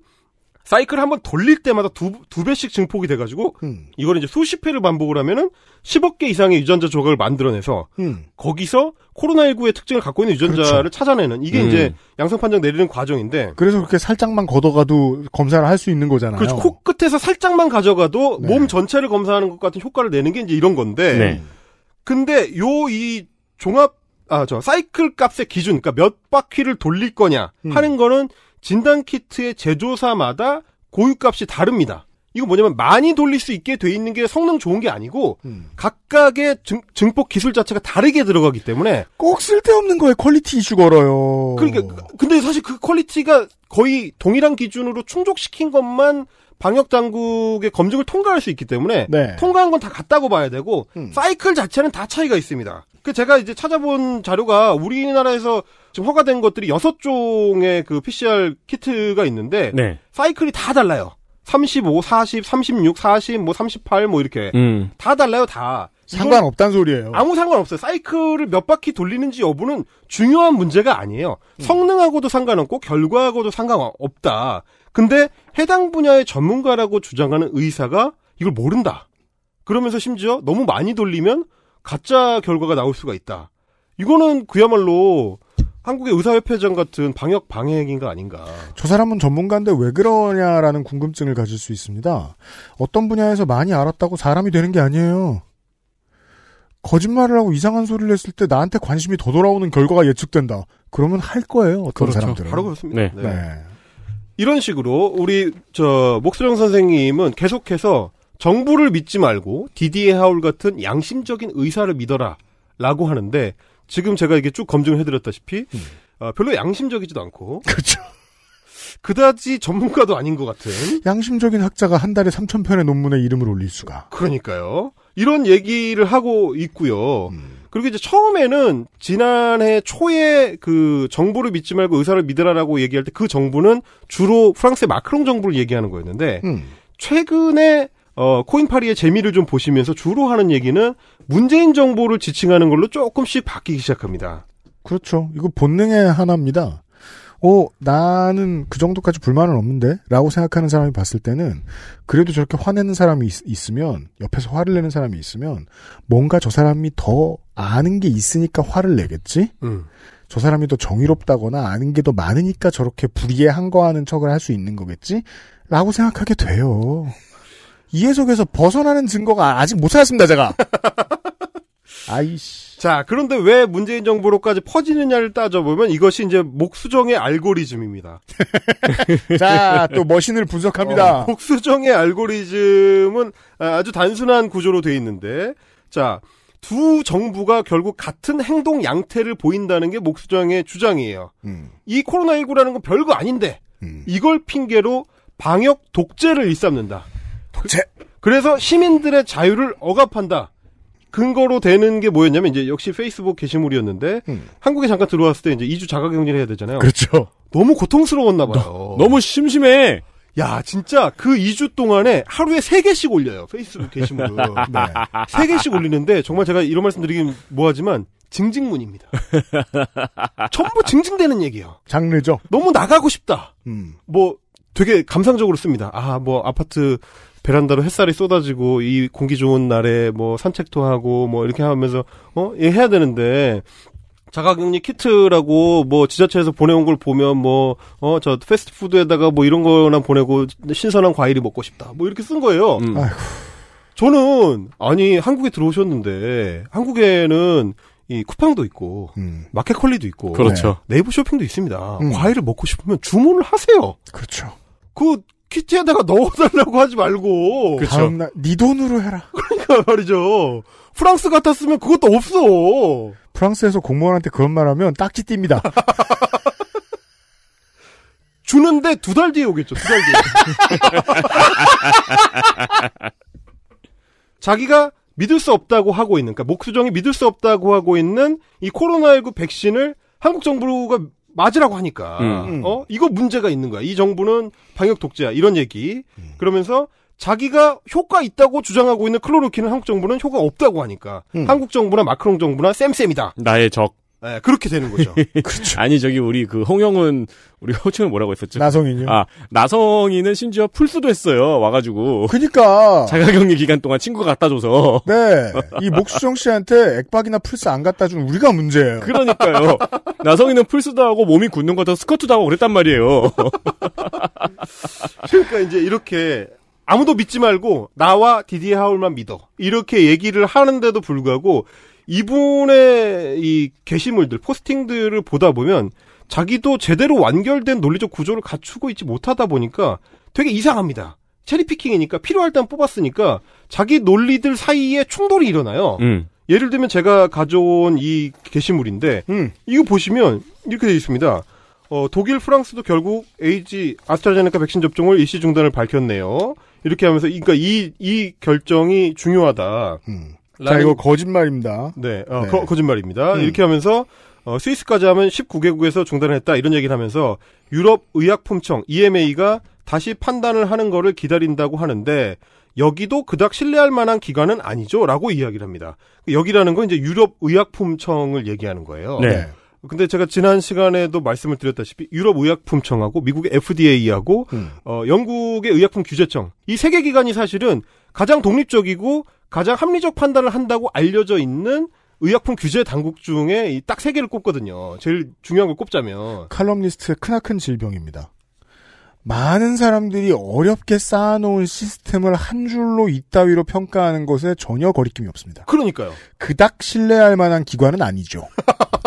사이클을 한번 돌릴 때마다 두, 두 배씩 증폭이 돼가지고, 음. 이걸 이제 수십 회를 반복을 하면은 10억 개 이상의 유전자 조각을 만들어내서, 음. 거기서 코로나19의 특징을 갖고 있는 유전자를 그렇죠. 찾아내는, 이게 음. 이제 양성 판정 내리는 과정인데. 그래서 그렇게 살짝만 걷어가도 검사를 할 수 있는 거잖아요. 그렇죠. 코끝에서 살짝만 가져가도 네. 몸 전체를 검사하는 것 같은 효과를 내는 게 이제 이런 건데. 네. 근데 요 이 종합, 아, 저, 사이클 값의 기준, 그러니까 몇 바퀴를 돌릴 거냐 음. 하는 거는 진단키트의 제조사마다 고유값이 다릅니다. 이거 뭐냐면 많이 돌릴 수 있게 돼 있는 게 성능 좋은 게 아니고 음. 각각의 증, 증폭 기술 자체가 다르게 들어가기 때문에 꼭 쓸데없는 거에 퀄리티 이슈 걸어요. 그러니까 그, 근데 사실 그 퀄리티가 거의 동일한 기준으로 충족시킨 것만 방역 당국의 검증을 통과할 수 있기 때문에 네. 통과한 건 다 같다고 봐야 되고 음. 사이클 자체는 다 차이가 있습니다. 그 제가 이제 찾아본 자료가 우리나라에서 지금 허가된 것들이 6종의 그 PCR 키트가 있는데 네. 사이클이 다 달라요. 35, 40, 36, 40, 뭐 38, 뭐 이렇게 음. 다 달라요 다. 상관없단 소리예요. 아무 상관없어요. 사이클을 몇 바퀴 돌리는지 여부는 중요한 문제가 아니에요. 음. 성능하고도 상관없고 결과하고도 상관없다. 근데 해당 분야의 전문가라고 주장하는 의사가 이걸 모른다. 그러면서 심지어 너무 많이 돌리면 가짜 결과가 나올 수가 있다. 이거는 그야말로 한국의 의사협회장 같은 방역 방해행위가 아닌가. 저 사람은 전문가인데 왜 그러냐라는 궁금증을 가질 수 있습니다. 어떤 분야에서 많이 알았다고 사람이 되는 게 아니에요. 거짓말을 하고 이상한 소리를 했을 때 나한테 관심이 더 돌아오는 결과가 예측된다. 그러면 할 거예요. 어떤 그렇죠. 사람들은. 바로 그렇습니다. 네. 네. 네. 이런 식으로 우리 저 목수령 선생님은 계속해서 정부를 믿지 말고 디디에 하울 같은 양심적인 의사를 믿어라 라고 하는데 지금 제가 이게 쭉 검증해드렸다시피 을 음. 아, 별로 양심적이지도 않고 그렇죠. 그다지 전문가도 아닌 것 같은 양심적인 학자가 한 달에 3천 편의 논문에 이름을 올릴 수가 그러니까요. 이런 얘기를 하고 있고요. 음. 그리고 이제 처음에는 지난해 초에 그 정부를 믿지 말고 의사를 믿으라라고 얘기할 때 그 정부는 주로 프랑스의 마크롱 정부를 얘기하는 거였는데 음. 최근에 어, 코인파리의 재미를 좀 보시면서 주로 하는 얘기는 문재인 정보를 지칭하는 걸로 조금씩 바뀌기 시작합니다. 그렇죠. 이거 본능의 하나입니다. 어, 나는 그 정도까지 불만은 없는데? 라고 생각하는 사람이 봤을 때는, 그래도 저렇게 화내는 사람이 있, 으면 옆에서 화를 내는 사람이 있으면, 뭔가 저 사람이 더 아는 게 있으니까 화를 내겠지? 음. 저 사람이 더 정의롭다거나 아는 게 더 많으니까 저렇게 불의에 한거하는 척을 할 수 있는 거겠지? 라고 생각하게 돼요. 이해속에서 벗어나는 증거가 아직 못 찾았습니다, 제가. 아이씨. 자, 그런데 왜 문재인 정부로까지 퍼지느냐를 따져보면 이것이 이제 목수정의 알고리즘입니다. 자, 또 머신을 분석합니다. 어, 목수정의 알고리즘은 아주 단순한 구조로 돼 있는데, 자, 두 정부가 결국 같은 행동 양태를 보인다는 게 목수정의 주장이에요. 음. 이 코로나19라는 건 별거 아닌데, 음. 이걸 핑계로 방역 독재를 일삼는다. 제. 그래서 시민들의 자유를 억압한다. 근거로 되는 게 뭐였냐면 이제 역시 페이스북 게시물이었는데 음. 한국에 잠깐 들어왔을 때 이제 2주 자가격리를 해야 되잖아요. 그렇죠. 너무 고통스러웠나 봐요. 너, 무 심심해. 야, 진짜 그 2주 동안에 하루에 3개씩 올려요. 페이스북 게시물 네. 3개씩 올리는데 정말 제가 이런 말씀 드리긴 뭐하지만 징징문입니다. 전부 징징대는 얘기예요. 장르죠. 너무 나가고 싶다. 음. 뭐 되게 감상적으로 씁니다. 아, 뭐 아파트 베란다로 햇살이 쏟아지고 이 공기 좋은 날에 뭐 산책도 하고 뭐 이렇게 하면서 어 예, 해야 되는데 자가격리 키트라고 뭐 지자체에서 보내온 걸 보면 뭐어저 패스트푸드에다가 뭐 이런 거나 보내고 신선한 과일이 먹고 싶다 뭐 이렇게 쓴 거예요. 음. 저는 아니 한국에 들어오셨는데 한국에는 이 쿠팡도 있고 음. 마켓컬리도 있고 그렇죠. 네, 네이버 쇼핑도 있습니다. 음. 과일을 먹고 싶으면 주문을 하세요. 그렇죠. 그 키티에다가 넣어달라고 하지 말고. 그쵸. 그렇죠. 다음날 네 돈으로 해라. 그러니까 말이죠. 프랑스 같았으면 그것도 없어. 프랑스에서 공무원한테 그런 말하면 딱지 띱니다. 주는데 두 달 뒤에 오겠죠. 두 달 뒤에. 자기가 믿을 수 없다고 하고 있는, 그러니까 목수정이 믿을 수 없다고 하고 있는 이 코로나19 백신을 한국 정부가 맞으라고 하니까 음. 음. 어 이거 문제가 있는 거야. 이 정부는 방역 독재야 이런 얘기. 음. 그러면서 자기가 효과 있다고 주장하고 있는 클로로킨은 한국 정부는 효과 없다고 하니까 음. 한국 정부나 마크롱 정부나 쌤쌤이다. 나의 적. 네, 그렇게 되는 거죠. 그렇죠. 아니 저기 우리 그 홍영은 우리 호칭을 뭐라고 했었죠? 나성이요. 아 나성이는 심지어 풀수도 했어요. 와가지고. 그니까 자가격리 기간 동안 친구 갖다 줘서. 네. 이 목수정 씨한테 액박이나 풀스 안 갖다 준 우리가 문제예요. 그러니까요. 나성이는 풀수도 하고 몸이 굳는 거 다 스커트도 하고 그랬단 말이에요. 그러니까 이제 이렇게 아무도 믿지 말고 나와 디디 하울만 믿어. 이렇게 얘기를 하는데도 불구하고 이분의 이 게시물들, 포스팅들을 보다 보면 자기도 제대로 완결된 논리적 구조를 갖추고 있지 못하다 보니까 되게 이상합니다. 체리피킹이니까 필요할 땐 뽑았으니까 자기 논리들 사이에 충돌이 일어나요. 음. 예를 들면 제가 가져온 이 게시물인데 음. 이거 보시면 이렇게 되어 있습니다. 어, 독일, 프랑스도 결국 에이지 아스트라제네카 백신 접종을 일시 중단을 밝혔네요. 이렇게 하면서 그러니까 이 이 결정이 중요하다. 음. 자, 이거 거짓말입니다. 네, 어, 네. 거, 짓말입니다 음. 이렇게 하면서 어, 스위스까지 하면 19개국에서 중단을 했다 이런 얘기를 하면서 유럽 의약품청 EMA가 다시 판단을 하는 거를 기다린다고 하는데 여기도 그닥 신뢰할 만한 기관은 아니죠라고 이야기를 합니다. 여기라는 건 이제 유럽 의약품청을 얘기하는 거예요. 네. 근데 제가 지난 시간에도 말씀을 드렸다시피 유럽 의약품청하고 미국의 FDA하고 음. 어, 영국의 의약품 규제청 이 세 개 기관이 사실은 가장 독립적이고 가장 합리적 판단을 한다고 알려져 있는 의약품 규제 당국 중에 딱 세 개를 꼽거든요. 제일 중요한 걸 꼽자면 칼럼니스트의 크나큰 질병입니다. 많은 사람들이 어렵게 쌓아놓은 시스템을 한 줄로 이따위로 평가하는 것에 전혀 거리낌이 없습니다. 그러니까요. 그닥 신뢰할 만한 기관은 아니죠.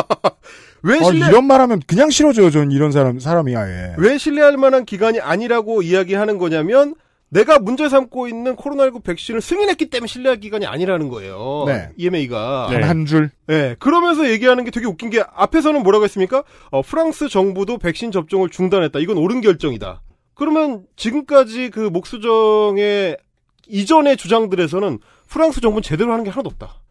왜 아, 신뢰... 아, 이런 말하면 그냥 싫어져요. 전 이런 사람 사람이 아예. 왜 신뢰할 만한 기관이 아니라고 이야기하는 거냐면 내가 문제 삼고 있는 코로나19 백신을 승인했기 때문에 신뢰할 기간이 아니라는 거예요. 네. EMA가. 네. 한 줄. 네. 그러면서 얘기하는 게 되게 웃긴 게 앞에서는 뭐라고 했습니까? 어, 프랑스 정부도 백신 접종을 중단했다. 이건 옳은 결정이다. 그러면 지금까지 그 목수정의 이전의 주장들에서는 프랑스 정부는 제대로 하는 게 하나도 없다.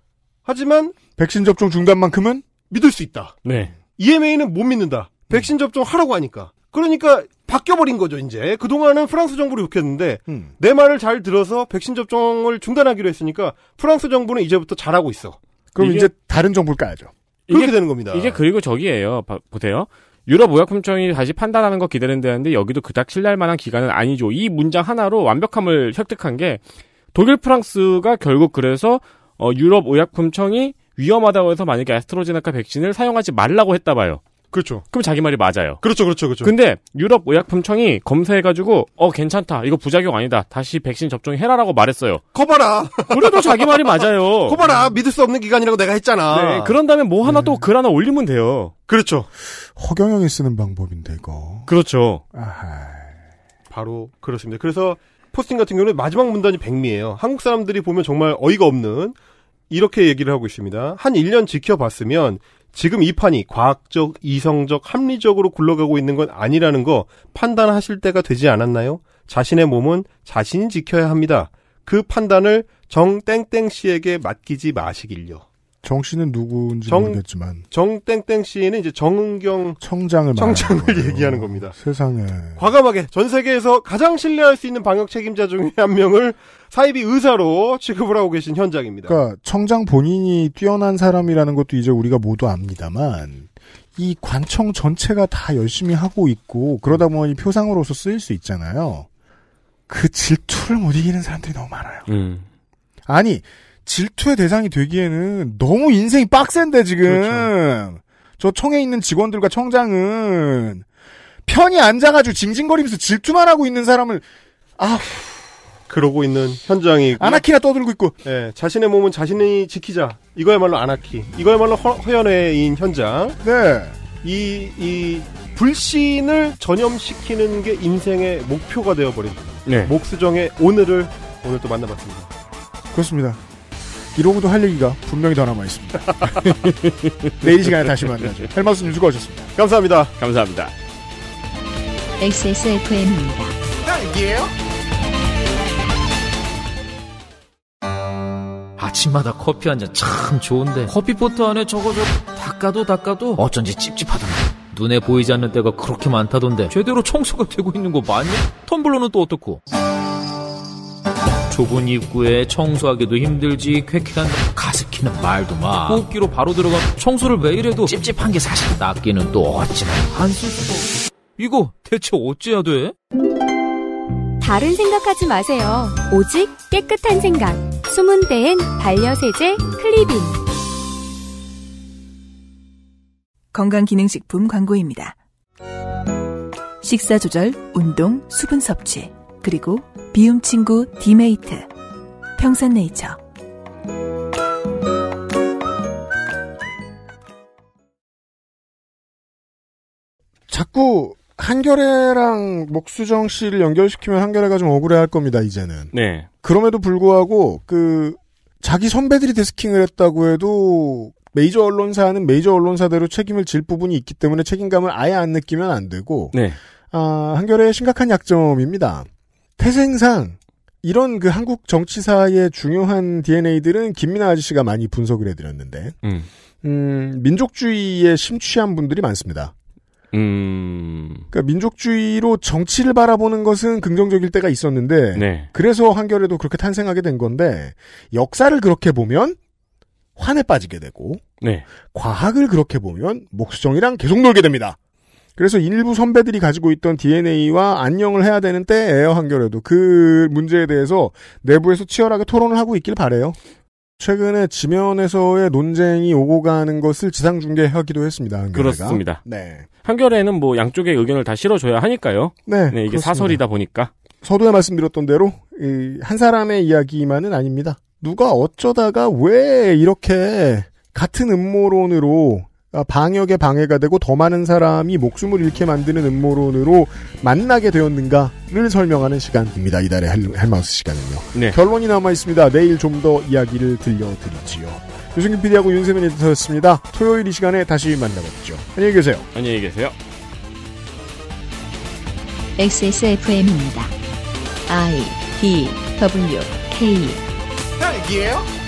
하지만 백신 접종 중단만큼은 믿을 수 있다. 네. EMA는 못 믿는다. 백신 접종 하라고 하니까. 그러니까 바뀌어버린 거죠, 이제. 그동안은 프랑스 정부를 욕했는데, 음. 내 말을 잘 들어서 백신 접종을 중단하기로 했으니까, 프랑스 정부는 이제부터 잘하고 있어. 그럼 이제 다른 정부를 까야죠. 이렇게 되는 겁니다. 이게 그리고 저기예요. 바, 보세요. 유럽 의약품청이 다시 판단하는 거 기대는데 여기도 그닥 신뢰할 만한 기간은 아니죠. 이 문장 하나로 완벽함을 획득한 게 독일 프랑스가 결국 그래서 어, 유럽 의약품청이 위험하다고 해서 만약에 아스트로제네카 백신을 사용하지 말라고 했다 봐요. 그렇죠. 그럼 자기 말이 맞아요. 그렇죠, 그렇죠, 그렇죠. 근데 유럽 의약품청이 검사해가지고 어 괜찮다, 이거 부작용 아니다, 다시 백신 접종해라라고 말했어요. 커봐라. 그래도 자기 말이 맞아요. 커봐라, 믿을 수 없는 기간이라고 내가 했잖아. 네, 그런 다음에 뭐 하나 네. 또글 하나 올리면 돼요. 그렇죠. 허경영이 쓰는 방법인데 이거. 그렇죠. 아하... 바로 그렇습니다. 그래서 포스팅 같은 경우는 마지막 문단이 백미예요. 한국 사람들이 보면 정말 어이가 없는 이렇게 얘기를 하고 있습니다. 한 1년 지켜봤으면 지금 이 판이 과학적, 이성적, 합리적으로 굴러가고 있는 건 아니라는 거 판단하실 때가 되지 않았나요? 자신의 몸은 자신이 지켜야 합니다. 그 판단을 정땡땡 씨에게 맡기지 마시길요. 정 씨는 누구인지 정, 모르겠지만 정땡땡 씨는 이제 정은경 청장을 청장을 얘기하는 겁니다. 세상에 과감하게 전 세계에서 가장 신뢰할 수 있는 방역 책임자 중에 한 명을 사이비 의사로 취급을 하고 계신 현장입니다. 그러니까 청장 본인이 뛰어난 사람이라는 것도 이제 우리가 모두 압니다만 이 관청 전체가 다 열심히 하고 있고 그러다 보니 표상으로서 쓰일 수 있잖아요. 그 질투를 못 이기는 사람들이 너무 많아요. 음. 아니 질투의 대상이 되기에는 너무 인생이 빡센데 지금 그렇죠. 저 청에 있는 직원들과 청장은 편히 앉아가지고 징징거리면서 질투만 하고 있는 사람을 아 그러고 있는 현장이 아나키나 떠들고 있고 네, 자신의 몸은 자신이 지키자 이거야말로 아나키 이거야말로 허, 연회인 현장 네이 이 불신을 전염시키는 게 인생의 목표가 되어버린 네. 목수정의 오늘을 오늘 또 만나봤습니다 그렇습니다 이러고도 할 얘기가 분명히 더 남아 있습니다. 내일 시간에 다시 만나죠. 헬마스님 수고하셨습니다. 감사합니다. 감사합니다. XSFM입니다. 딸기예요? 아침마다 커피 한잔 참 좋은데 커피포트 안에 저거 저 닦아도 닦아도 어쩐지 찝찝하던데 눈에 보이지 않는 데가 그렇게 많다던데 제대로 청소가 되고 있는 거 맞냐? 텀블러는 또 어떻고? 좁은 입구에 청소하기도 힘들지 쾌쾌한 가습기는 말도 마 호흡기로 바로 들어가 청소를 매일 해도 찝찝한 게 사실 낫기는 또 어찌나 안 수도 이거 대체 어찌해야 돼? 다른 생각하지 마세요 오직 깨끗한 생각 숨은 데엔 반려세제 클리빙 건강기능식품 광고입니다 식사조절, 운동, 수분 섭취 그리고 비움 친구 디메이트 평산네이처 자꾸 한결레랑 목수정 씨를 연결시키면 한결레가좀 억울해할 겁니다 이제는. 네. 그럼에도 불구하고 그 자기 선배들이 데스킹을 했다고 해도 메이저 언론사는 메이저 언론사대로 책임을 질 부분이 있기 때문에 책임감을 아예 안 느끼면 안 되고. 네. 아, 한결의 심각한 약점입니다. 태생상 이런 그 한국 정치사의 중요한 DNA들은 김민아 아저씨가 많이 분석을 해드렸는데 음. 음, 민족주의에 심취한 분들이 많습니다. 음. 그니까 민족주의로 정치를 바라보는 것은 긍정적일 때가 있었는데 네. 그래서 한겨레도 그렇게 탄생하게 된 건데 역사를 그렇게 보면 환에 빠지게 되고 네. 과학을 그렇게 보면 목수정이랑 계속 놀게 됩니다. 그래서 일부 선배들이 가지고 있던 DNA와 안녕을 해야 되는 때예요 한결에도 그 문제에 대해서 내부에서 치열하게 토론을 하고 있길 바래요. 최근에 지면에서의 논쟁이 오고 가는 것을 지상 중계하기도 했습니다. 한겨레가. 그렇습니다. 네. 한결에는 뭐 양쪽의 의견을 다 실어줘야 하니까요. 네. 네 이게 그렇습니다. 사설이다 보니까. 서두에 말씀드렸던 대로 한 사람의 이야기만은 아닙니다. 누가 어쩌다가 왜 이렇게 같은 음모론으로 어, 방역에 방해가 되고 더 많은 사람이 목숨을 잃게 만드는 음모론으로 만나게 되었는가를 설명하는 시간입니다. 이달의 헬마우스 시간은요. 네. 결론이 남아 있습니다. 내일 좀 더 이야기를 들려드리지요. 유승균 PD하고 윤세민 에디터였습니다. 토요일 이 시간에 다시 만나뵙죠. 안녕히 계세요. 안녕히 계세요. XSFM입니다. I D W K. 딸기예요?